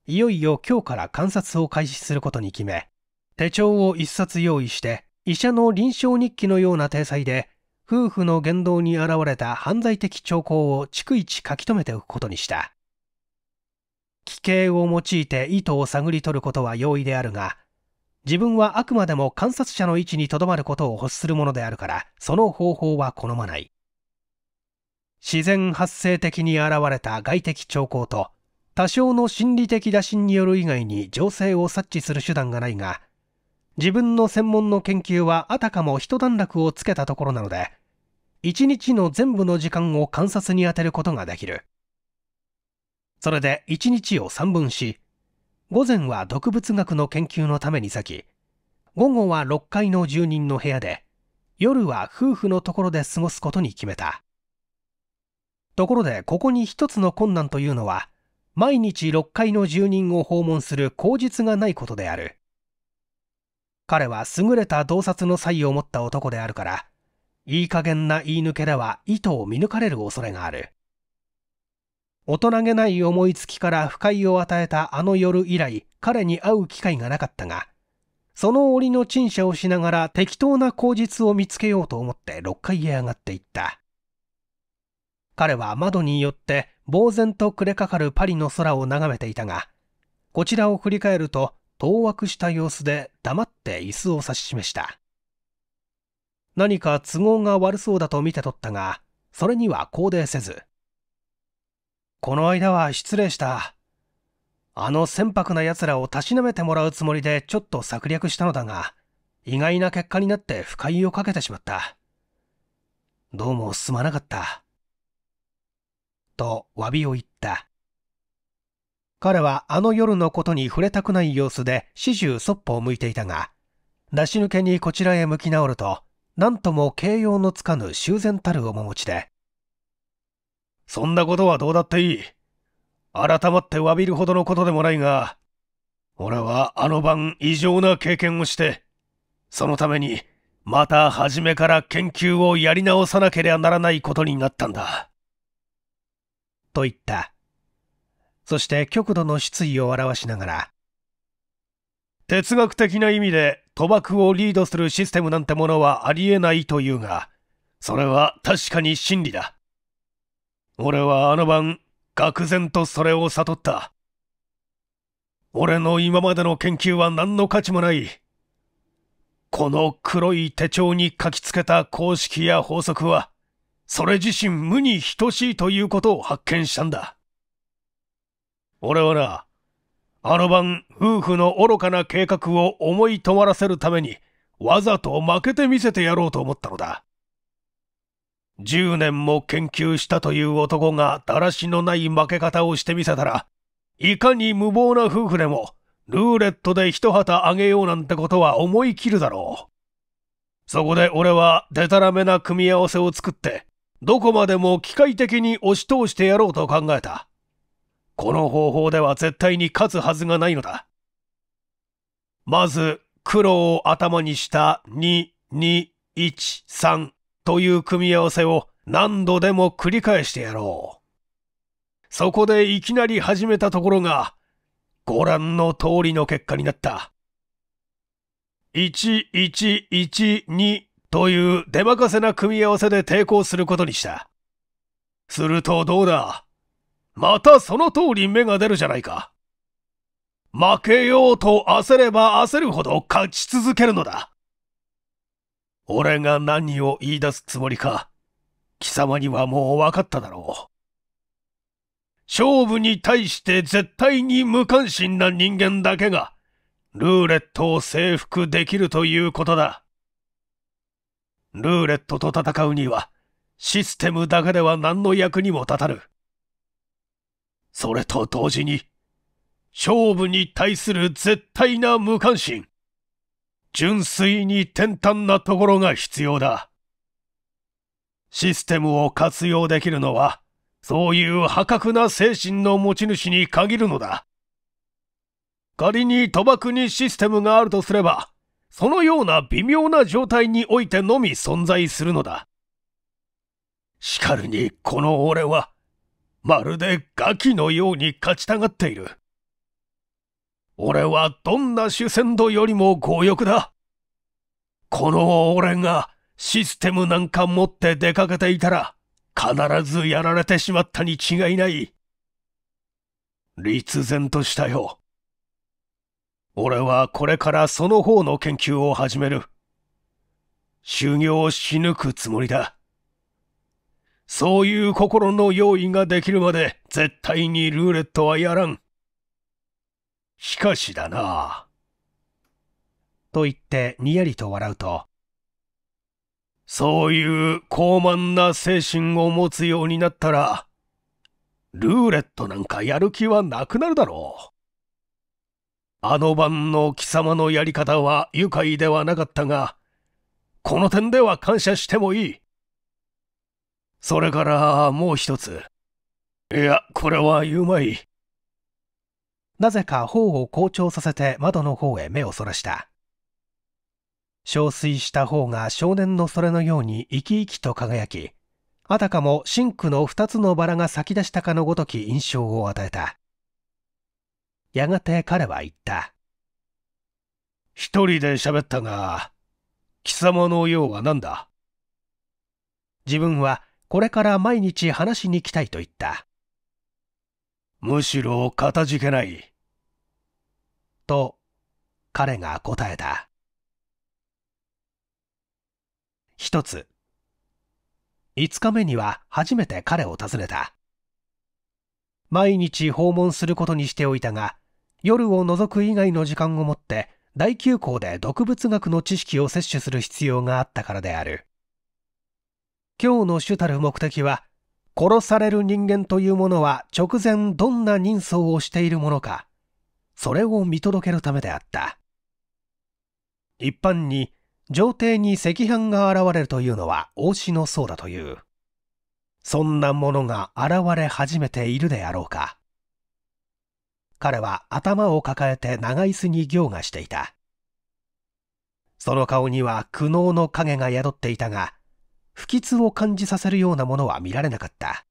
いよいよ今日から観察を開始することに決め、手帳を1冊用意して、医者の臨床日記のような体裁で夫婦の言動に現れた犯罪的兆候を逐一書き留めておくことにした。奇形を用いて意図を探り取ることは容易であるが、自分はあくまでも観察者の位置にとどまることを欲するものであるから、その方法は好まない。自然発生的に現れた外的兆候と、多少の心理的打診による以外に情勢を察知する手段がないが、自分の専門の研究はあたかも一段落をつけたところなので一日の全部の時間を観察に充てることができるそれで一日を3分し午前は毒物学の研究のために咲き午後は6階の住人の部屋で夜は夫婦のところで過ごすことに決めたところでここに一つの困難というのは毎日6階の住人を訪問する口実がないことである彼は優れた洞察の才を持った男であるから、いい加減な言い抜けでは意図を見抜かれる恐れがある。大人げない思いつきから不快を与えたあの夜以来、彼に会う機会がなかったが、その檻の陳謝をしながら適当な口実を見つけようと思って6階へ上がっていった。彼は窓によって呆然と暮れかかるパリの空を眺めていたが、こちらを振り返ると当惑した様子で黙って椅子を指し示した。何か都合が悪そうだと見て取ったが、それには肯定せず。この間は失礼した。あの船舶な奴らをたしなめてもらうつもりでちょっと策略したのだが、意外な結果になって不快をかけてしまった。どうもすまなかった。と詫びを言った。彼はあの夜のことに触れたくない様子で始終そっぽを向いていたが、出し抜けにこちらへ向き直ると、何とも形容のつかぬ修繕たる面持ちで、そんなことはどうだっていい。改まって詫びるほどのことでもないが、俺はあの晩異常な経験をして、そのためにまた初めから研究をやり直さなければならないことになったんだ。と言った。そして極度の失意を表しながら、哲学的な意味で賭博をリードするシステムなんてものはありえないというが、それは確かに真理だ。俺はあの晩、愕然とそれを悟った。俺の今までの研究は何の価値もない。この黒い手帳に書きつけた公式や法則は、それ自身無に等しいということを発見したんだ。俺はな、あの晩、夫婦の愚かな計画を思い止まらせるために、わざと負けてみせてやろうと思ったのだ。10年も研究したという男がだらしのない負け方をしてみせたら、いかに無謀な夫婦でも、ルーレットで一旗あげようなんてことは思い切るだろう。そこで俺は、でたらめな組み合わせを作って、どこまでも機械的に押し通してやろうと考えた。この方法では絶対に勝つはずがないのだ。まず、黒を頭にした2、2、1、3という組み合わせを何度でも繰り返してやろう。そこでいきなり始めたところが、ご覧の通りの結果になった。1112という出任せな組み合わせで抵抗することにした。するとどうだまたその通り芽が出るじゃないか。負けようと焦れば焦るほど勝ち続けるのだ。俺が何を言い出すつもりか、貴様にはもう分かっただろう。勝負に対して絶対に無関心な人間だけが、ルーレットを征服できるということだ。ルーレットと戦うには、システムだけでは何の役にも立たぬ。それと同時に、勝負に対する絶対な無関心。純粋に転端なところが必要だ。システムを活用できるのは、そういう破格な精神の持ち主に限るのだ。仮に賭博にシステムがあるとすれば、そのような微妙な状態においてのみ存在するのだ。しかるにこの俺は、まるでガキのように勝ちたがっている。俺はどんな主戦度よりも強欲だ。この俺がシステムなんか持って出かけていたら、必ずやられてしまったに違いない。立然としたよ。俺はこれからその方の研究を始める。修行をし抜くつもりだ。そういう心の用意ができるまで絶対にルーレットはやらん。しかしだな。と言ってにやりと笑うと、そういう高慢な精神を持つようになったら、ルーレットなんかやる気はなくなるだろう。あの晩の貴様のやり方は愉快ではなかったが、この点では感謝してもいい。それからもう一つ。いや、これはうまい。なぜか頬を好調させて窓の方へ目をそらした。憔悴した方が少年のそれのように生き生きと輝き、あたかもシンクの二つのバラが咲き出したかのごとき印象を与えた。やがて彼は言った。一人で喋ったが、貴様の用は何だ自分はこれから毎日話しに来たいと言った。むしろ、かたじけない。と、彼が答えた。一つ。5日目には初めて彼を訪ねた。毎日訪問することにしておいたが、夜を除く以外の時間をもって、大休校で毒物学の知識を摂取する必要があったからである。今日の主たる目的は殺される人間というものは直前どんな人相をしているものかそれを見届けるためであった一般に上帝に赤飯が現れるというのは王子のそうだというそんなものが現れ始めているであろうか彼は頭を抱えて長椅子に行がしていたその顔には苦悩の影が宿っていたが不吉を感じさせるようなものは見られなかった。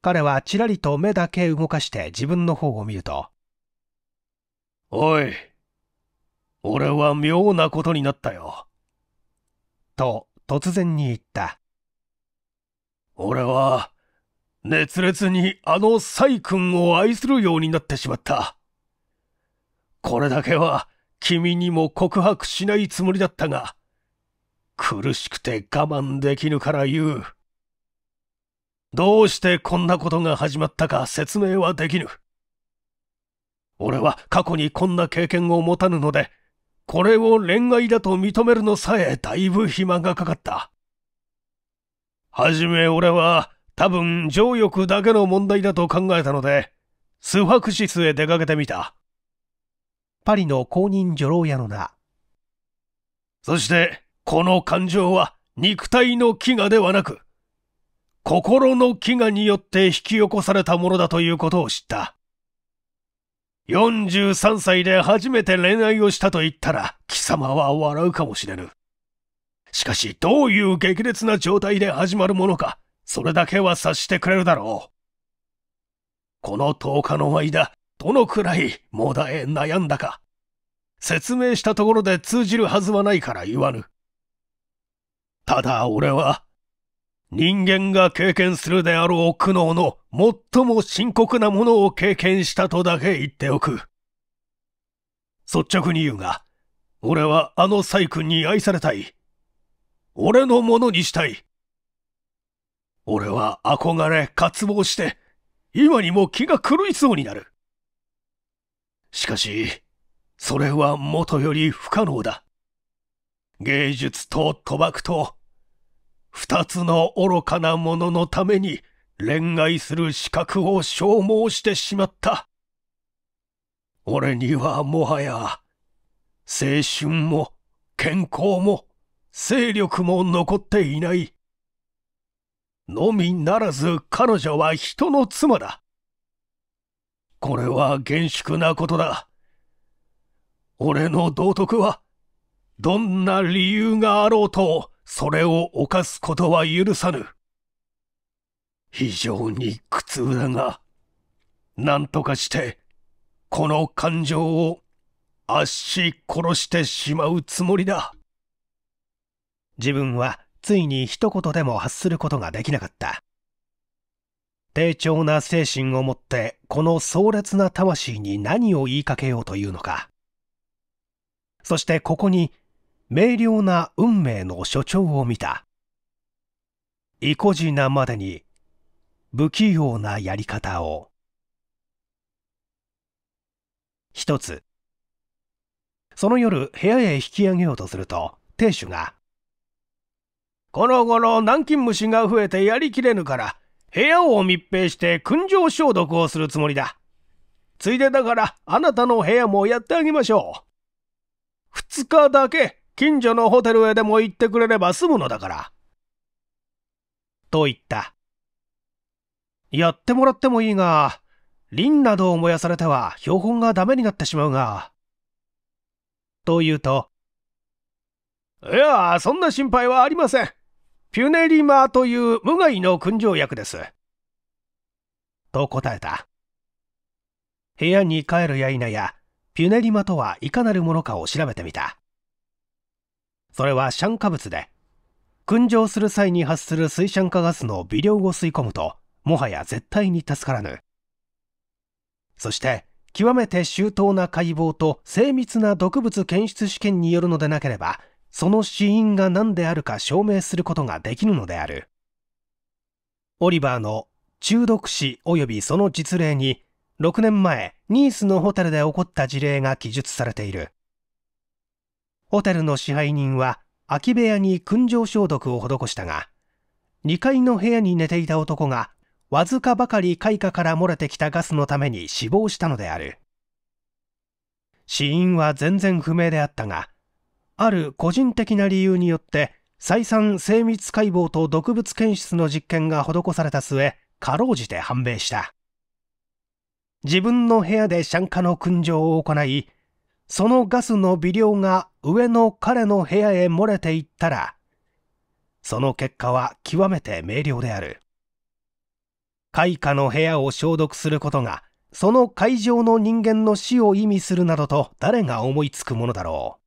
彼はちらりと目だけ動かして自分の方を見ると、おい、俺は妙なことになったよ。と突然に言った。俺は、熱烈にあのサイ君を愛するようになってしまった。これだけは君にも告白しないつもりだったが、苦しくて我慢できぬから言う。どうしてこんなことが始まったか説明はできぬ。俺は過去にこんな経験を持たぬので、これを恋愛だと認めるのさえだいぶ暇がかかった。はじめ俺は多分情欲だけの問題だと考えたので、スファクシスへ出かけてみた。パリの公認女郎屋の名。そして、この感情は肉体の飢餓ではなく、心の飢餓によって引き起こされたものだということを知った。43歳で初めて恋愛をしたと言ったら、貴様は笑うかもしれぬ。しかし、どういう激烈な状態で始まるものか、それだけは察してくれるだろう。この10日の間、どのくらいもだえ悩んだか。説明したところで通じるはずはないから言わぬ。ただ俺は、人間が経験するであろう苦悩の最も深刻なものを経験したとだけ言っておく。率直に言うが、俺はあのサイ君に愛されたい。俺のものにしたい。俺は憧れ、渇望して、今にも気が狂いそうになる。しかし、それはもとより不可能だ。芸術と賭博と二つの愚かな者のために恋愛する資格を消耗してしまった。俺にはもはや、青春も健康も勢力も残っていない。のみならず彼女は人の妻だ。これは厳粛なことだ。俺の道徳は、どんな理由があろうと、それを犯すことは許さぬ。非常に苦痛だが、何とかして、この感情を圧し殺してしまうつもりだ。自分はついに一言でも発することができなかった。低調な精神を持ってこの壮烈な魂に何を言いかけようというのか。そしてここに明瞭な運命の所長を見た。意固地なまでに不器用なやり方を。一つ。その夜、部屋へ引き上げようとすると、亭主が、この頃、南京虫が増えてやりきれぬから、部屋を密閉して燻蒸消毒をするつもりだ。ついでだから、あなたの部屋もやってあげましょう。二日だけ近所のホテルへでも行ってくれれば済むのだから。と言った。やってもらってもいいが、林などを燃やされては標本がダメになってしまうが。と言うと、いや、そんな心配はありません。ピュネリマという無害の燻蒸薬です。と答えた。部屋に帰るや否や、ピュネリマとはいかなるものかを調べてみた。それは酸化物で燻蒸する際に発する水酸化ガスの微量を吸い込むともはや絶対に助からぬそして極めて周到な解剖と精密な毒物検出試験によるのでなければその死因が何であるか証明することができるのであるオリバーの中毒死及びその実例に6年前ニースのホテルで起こった事例が記述されているホテルの支配人は空き部屋に燻蒸消毒を施したが、2階の部屋に寝ていた男が、わずかばかり開花から漏れてきたガスのために死亡したのである。死因は全然不明であったが、ある個人的な理由によって、再三精密解剖と毒物検出の実験が施された末、かろうじて判明した。自分の部屋でシャンの燻蒸を行い、そのガスの微量が上の彼の部屋へ漏れていったら、その結果は極めて明瞭である。開花の部屋を消毒することが、その会場の人間の死を意味するなどと誰が思いつくものだろう。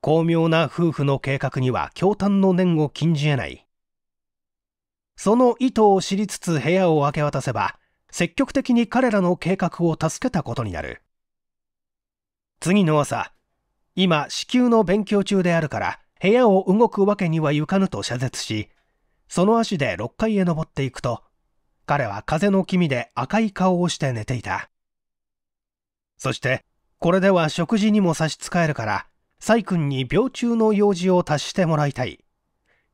巧妙な夫婦の計画には驚嘆の念を禁じ得ない。その意図を知りつつ部屋を明け渡せば、積極的に彼らの計画を助けたことになる。次の朝、今、子宮の勉強中であるから、部屋を動くわけにはいかぬと謝絶し、その足で6階へ登っていくと、彼は風の気味で赤い顔をして寝ていた。そして、これでは食事にも差し支えるから、サイ君に病中の用事を足してもらいたい。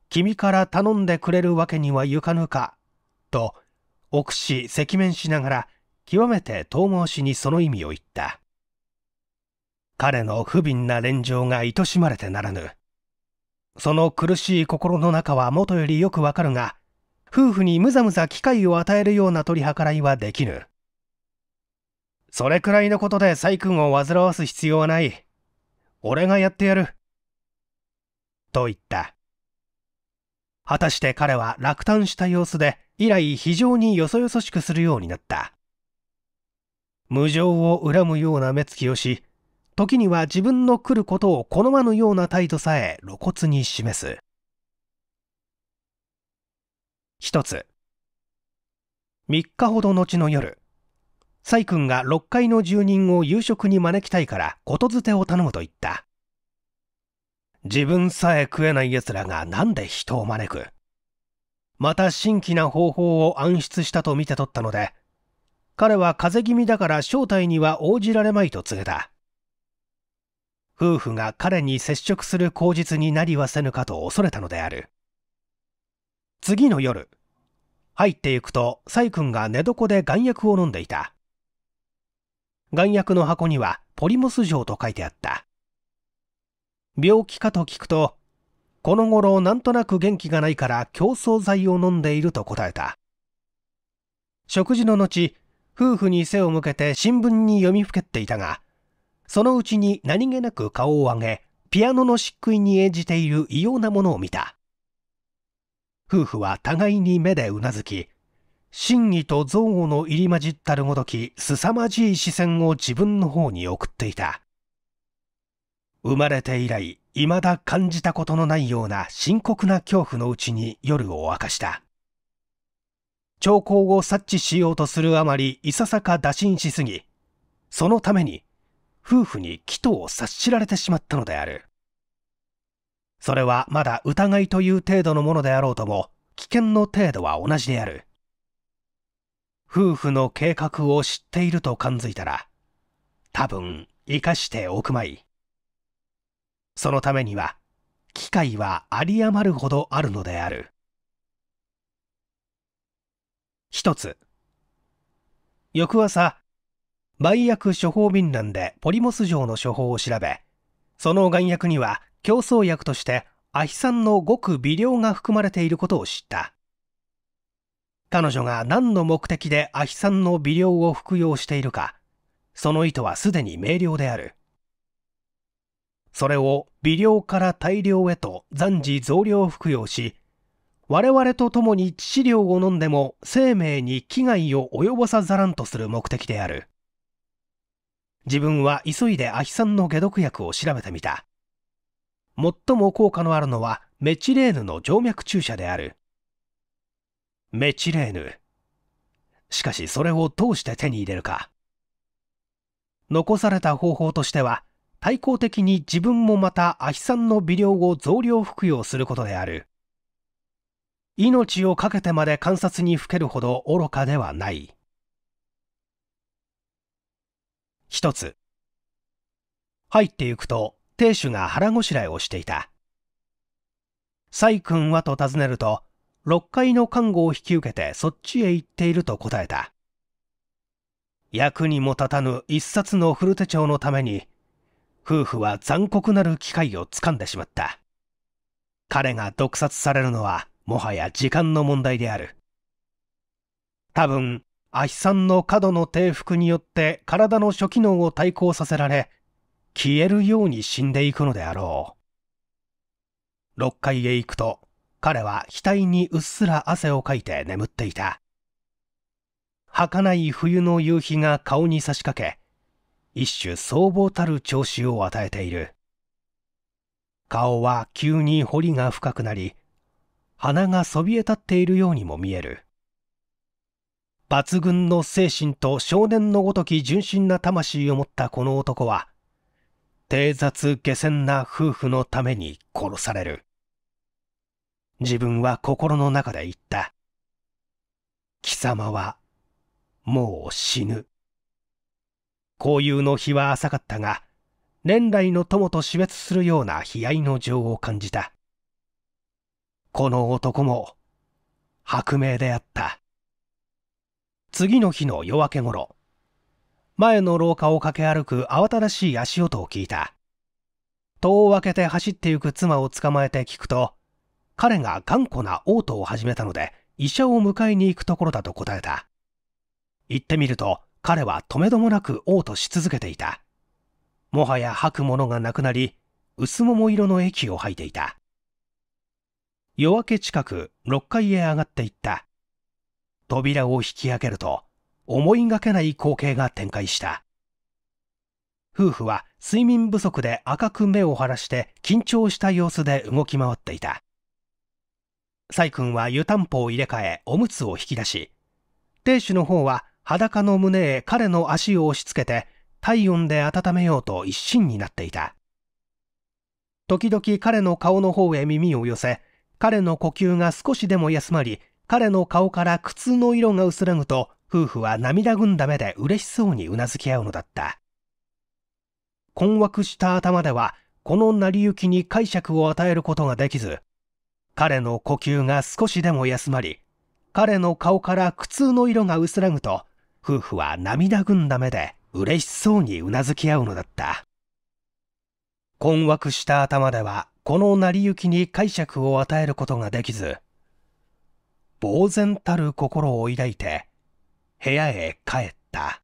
君から頼んでくれるわけにはいかぬか、と、臆し、赤面しながら、極めて遠回しにその意味を言った。彼の不憫な連情が愛しまれてならぬ。その苦しい心の中はもとよりよくわかるが、夫婦にむざむざ機会を与えるような取り計らいはできぬ。それくらいのことで細君を煩わす必要はない。俺がやってやる。と言った。果たして彼は落胆した様子で、以来非常によそよそしくするようになった。無情を恨むような目つきをし、時には自分の来ることを好まぬような態度さえ露骨に示す。一つ、3日ほど後の夜、崔君が6階の住人を夕食に招きたいからことづてを頼むと言った。自分さえ食えない奴らがなんで人を招く。また新規な方法を暗出したと見て取ったので、彼は風邪気味だから正体には応じられまいと告げた。夫婦が彼に接触する口実になりはせぬかと恐れたのである次の夜入っていくと崔君が寝床で眼薬を飲んでいた眼薬の箱にはポリモス錠と書いてあった病気かと聞くとこの頃なんとなく元気がないから競争剤を飲んでいると答えた食事の後夫婦に背を向けて新聞に読みふけていたがそのうちに何気なく顔を上げ、ピアノの漆喰に演じている異様なものを見た。夫婦は互いに目でうなずき、真偽と憎悪の入り混じったるごとき、凄まじい視線を自分の方に送っていた。生まれて以来、未だ感じたことのないような深刻な恐怖のうちに夜を明かした。兆候を察知しようとするあまりいささか打診しすぎ、そのために夫婦に鬼藤を察しられてしまったのであるそれはまだ疑いという程度のものであろうとも危険の程度は同じである夫婦の計画を知っていると感づいたら多分生かしておくまいそのためには機会は有り余るほどあるのである一つ翌朝売薬処方便欄でポリモス錠の処方を調べその丸薬には競争薬としてアヒ酸のごく微量が含まれていることを知った彼女が何の目的でアヒ酸の微量を服用しているかその意図はすでに明瞭であるそれを微量から大量へと暫時増量服用し我々と共に致死量を飲んでも生命に危害を及ぼさざらんとする目的である自分は急いでアヒ酸の解毒薬を調べてみた。最も効果のあるのはメチレーヌの静脈注射である。メチレーヌ。しかしそれをどうして手に入れるか。残された方法としては、対抗的に自分もまたアヒ酸の微量を増量服用することである。命を懸けてまで観察にふけるほど愚かではない。一つ入ってゆくと亭主が腹ごしらえをしていた細君はと尋ねると6階の看護を引き受けてそっちへ行っていると答えた役にも立たぬ一冊の古手帳のために夫婦は残酷なる機会をつかんでしまった彼が毒殺されるのはもはや時間の問題である多分アヒんの過度の低服によって体の諸機能を対抗させられ、消えるように死んでいくのであろう。6階へ行くと、彼は額にうっすら汗をかいて眠っていた。儚い冬の夕日が顔に差し掛け、一種僧帽たる調子を与えている。顔は急に彫りが深くなり、鼻がそびえ立っているようにも見える。抜群の精神と少年のごとき純真な魂を持ったこの男は、低雑下船な夫婦のために殺される。自分は心の中で言った。貴様は、もう死ぬ。交友の日は浅かったが、年来の友と死別するような悲哀の情を感じた。この男も、薄命であった。次の日の夜明け頃前の廊下を駆け歩く慌ただしい足音を聞いた戸を開けて走ってゆく妻を捕まえて聞くと彼が頑固な嘔吐を始めたので医者を迎えに行くところだと答えた行ってみると彼はとめどもなく嘔吐し続けていたもはや吐くものがなくなり薄桃色の液を吐いていた夜明け近く6階へ上がっていった扉を引き上げると思いがけない光景が展開した夫婦は睡眠不足で赤く目を晴らして緊張した様子で動き回っていた崔君は湯たんぽを入れ替えおむつを引き出し亭主の方は裸の胸へ彼の足を押し付けて体温で温めようと一心になっていた時々彼の顔の方へ耳を寄せ彼の呼吸が少しでも休まり彼の顔から苦痛の色が薄らぐと夫婦は涙ぐんだ目で嬉しそうにうなずき合うのだった困惑した頭ではこの成り行きに解釈を与えることができず彼の呼吸が少しでも休まり彼の顔から苦痛の色が薄らぐと夫婦は涙ぐんだ目で嬉しそうにうなずき合うのだった困惑した頭ではこの成り行きに解釈を与えることができず呆然たる心を抱いて部屋へ帰った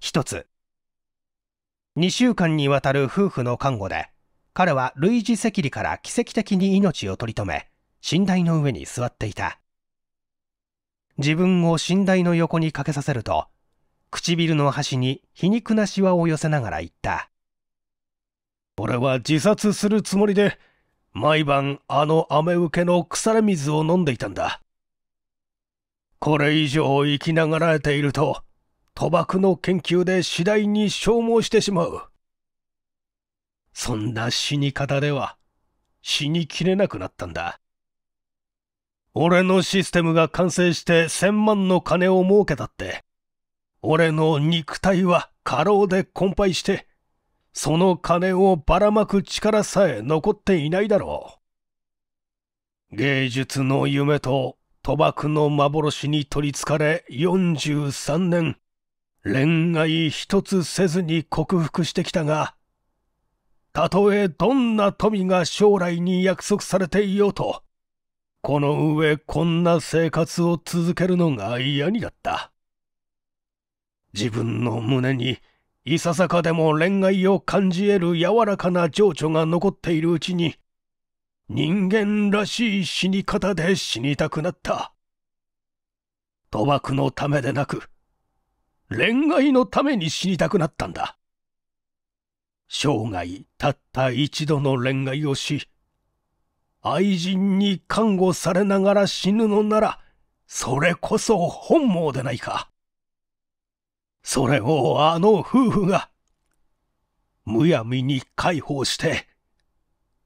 一つ2週間にわたる夫婦の看護で彼は類似赤痢から奇跡的に命を取り留め寝台の上に座っていた自分を寝台の横にかけさせると唇の端に皮肉なしわを寄せながら言った俺は自殺するつもりで毎晩あの雨受けの腐れ水を飲んでいたんだ。これ以上生きながらえていると、賭博の研究で次第に消耗してしまう。そんな死に方では、死にきれなくなったんだ。俺のシステムが完成して千万の金を儲けたって、俺の肉体は過労で困憊して、その金をばらまく力さえ残っていないだろう。芸術の夢と賭博の幻に取りつかれ43年、恋愛一つせずに克服してきたが、たとえどんな富が将来に約束されていようと、この上こんな生活を続けるのが嫌になった。自分の胸に、いささかでも恋愛を感じ得る柔らかな情緒が残っているうちに、人間らしい死に方で死にたくなった。賭博のためでなく、恋愛のために死にたくなったんだ。生涯たった一度の恋愛をし、愛人に看護されながら死ぬのなら、それこそ本望でないか。それをあの夫婦が、むやみに解放して、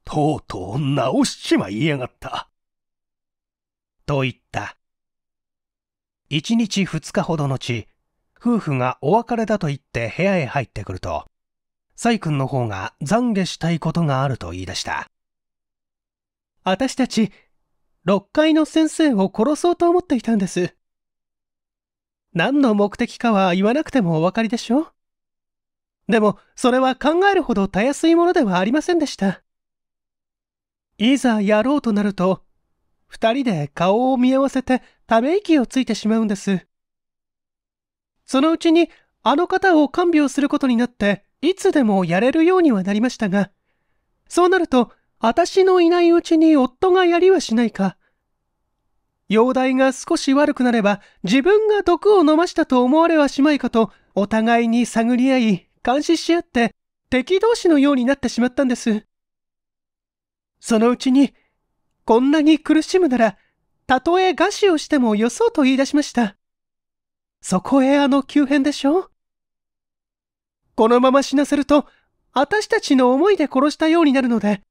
とうとう直しちまいやがった。と言った。一日二日ほどのち、夫婦がお別れだと言って部屋へ入ってくると、サ君の方が懺悔したいことがあると言い出した。私たち、6階の先生を殺そうと思っていたんです。何の目的かは言わなくてもお分かりでしょうでもそれは考えるほどたやすいものではありませんでしたいざやろうとなると二人で顔を見合わせてため息をついてしまうんですそのうちにあの方を看病することになっていつでもやれるようにはなりましたがそうなると私のいないうちに夫がやりはしないか容体が少し悪くなれば、自分が毒を飲ましたと思われはしまいかと、お互いに探り合い、監視し合って、敵同士のようになってしまったんです。そのうちに、こんなに苦しむなら、たとえ餓死をしてもよそうと言い出しました。そこへあの急変でしょこのまま死なせると、私たちの思いで殺したようになるので、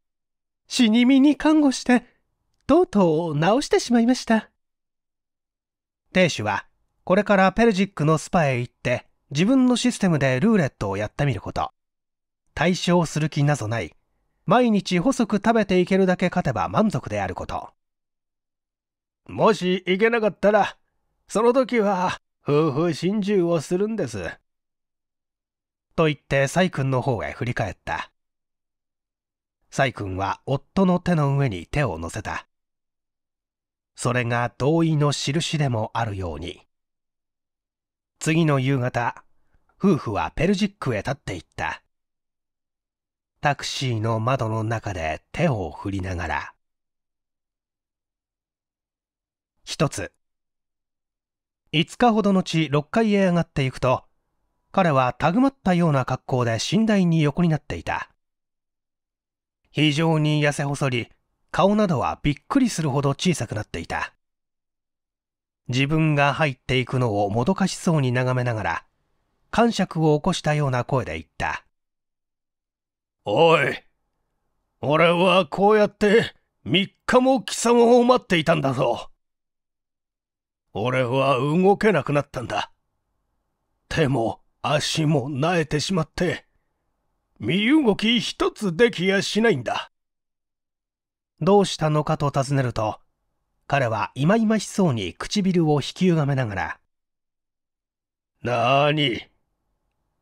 死に身に看護して、とうとう直してしまいました。亭主は、これからペルジックのスパへ行って、自分のシステムでルーレットをやってみること。対象する気なぞない。毎日細く食べていけるだけ勝てば満足であること。もし行けなかったら、その時は、夫婦心中をするんです。と言ってサイ君の方へ振り返った。サイ君は夫の手の上に手を乗せた。それが同意の印でもあるように次の夕方夫婦はペルジックへ立っていったタクシーの窓の中で手を振りながら一つ5日ほどのち6階へ上がっていくと彼はたぐまったような格好で寝台に横になっていた非常に痩せ細り顔などはびっくりするほど小さくなっていた。自分が入っていくのをもどかしそうに眺めながら、感触を起こしたような声で言った。おい、俺はこうやって3日も貴様を待っていたんだぞ。俺は動けなくなったんだ。手も足も苗えてしまって、身動き一つできやしないんだ。どうしたのかと尋ねると、彼は忌々しそうに唇を引きゆがめながら、なあに、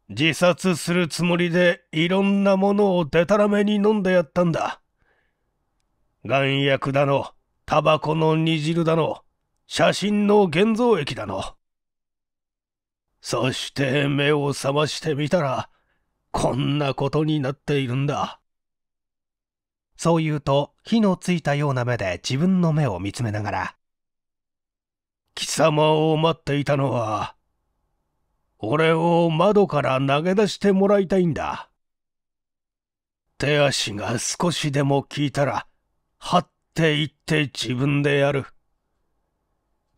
自殺するつもりでいろんなものをでたらめに飲んでやったんだ。眼薬だの、タバコの煮汁だの、写真の現像液だの。そして目を覚ましてみたら、こんなことになっているんだ。そう言うと火のついたような目で自分の目を見つめながら貴様を待っていたのは俺を窓から投げ出してもらいたいんだ手足が少しでも効いたら張っていって自分でやる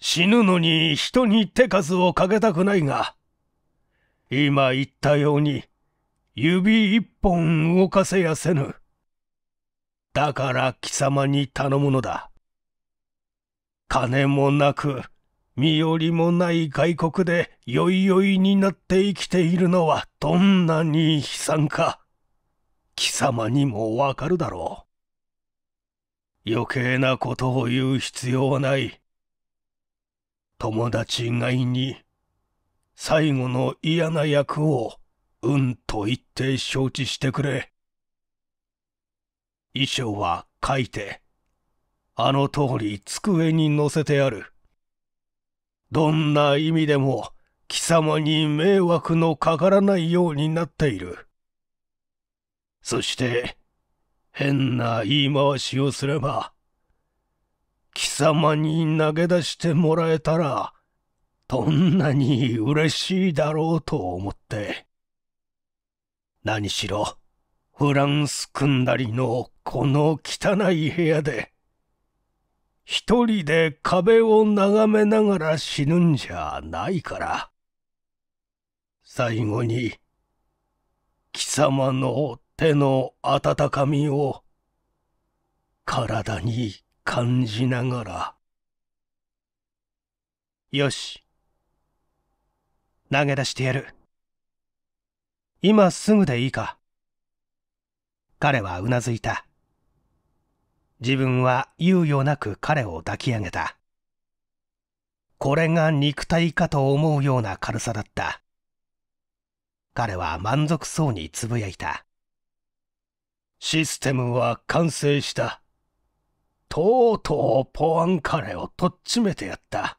死ぬのに人に手数をかけたくないが今言ったように指一本動かせやせぬ。だから貴様に頼むのだ。金もなく、身寄りもない外国でよいよいになって生きているのはどんなに悲惨か。貴様にもわかるだろう。余計なことを言う必要はない。友達以外に、最後の嫌な役を、うんと言って承知してくれ。衣装は書いて、あの通り机に載せてある。どんな意味でも貴様に迷惑のかからないようになっている。そして、変な言い回しをすれば、貴様に投げ出してもらえたら、どんなに嬉しいだろうと思って。何しろ、フランス組んだりのこの汚い部屋で、一人で壁を眺めながら死ぬんじゃないから。最後に、貴様の手の温かみを、体に感じながら。よし。投げ出してやる。今すぐでいいか。彼はうなずいた。自分は猶予なく彼を抱き上げた。これが肉体かと思うような軽さだった。彼は満足そうにつぶやいた。システムは完成した。とうとうポアンカレをとっちめてやった。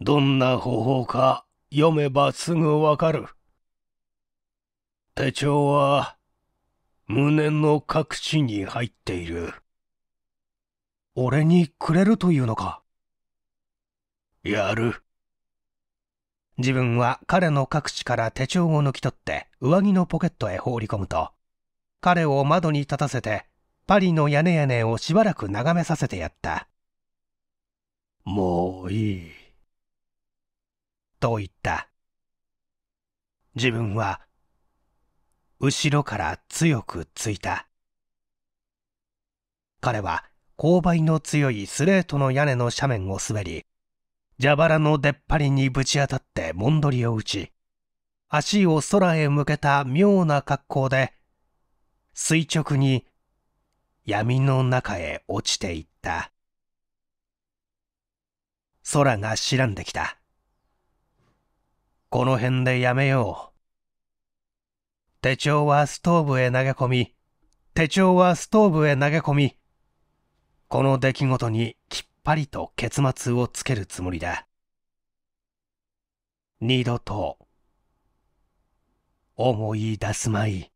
どんな方法か読めばすぐわかる。手帳は胸の隠しに入っている。俺にくれるというのかやる。自分は彼の各地から手帳を抜き取って上着のポケットへ放り込むと、彼を窓に立たせてパリの屋根屋根をしばらく眺めさせてやった。もういい。と言った。自分は後ろから強くついた。彼は勾配の強いスレートの屋根の斜面を滑り、蛇腹の出っ張りにぶち当たってもんどりを打ち、足を空へ向けた妙な格好で、垂直に闇の中へ落ちていった。空が白んできた。この辺でやめよう。手帳はストーブへ投げ込み、手帳はストーブへ投げ込み、この出来事にきっぱりと結末をつけるつもりだ。二度と思い出すまい。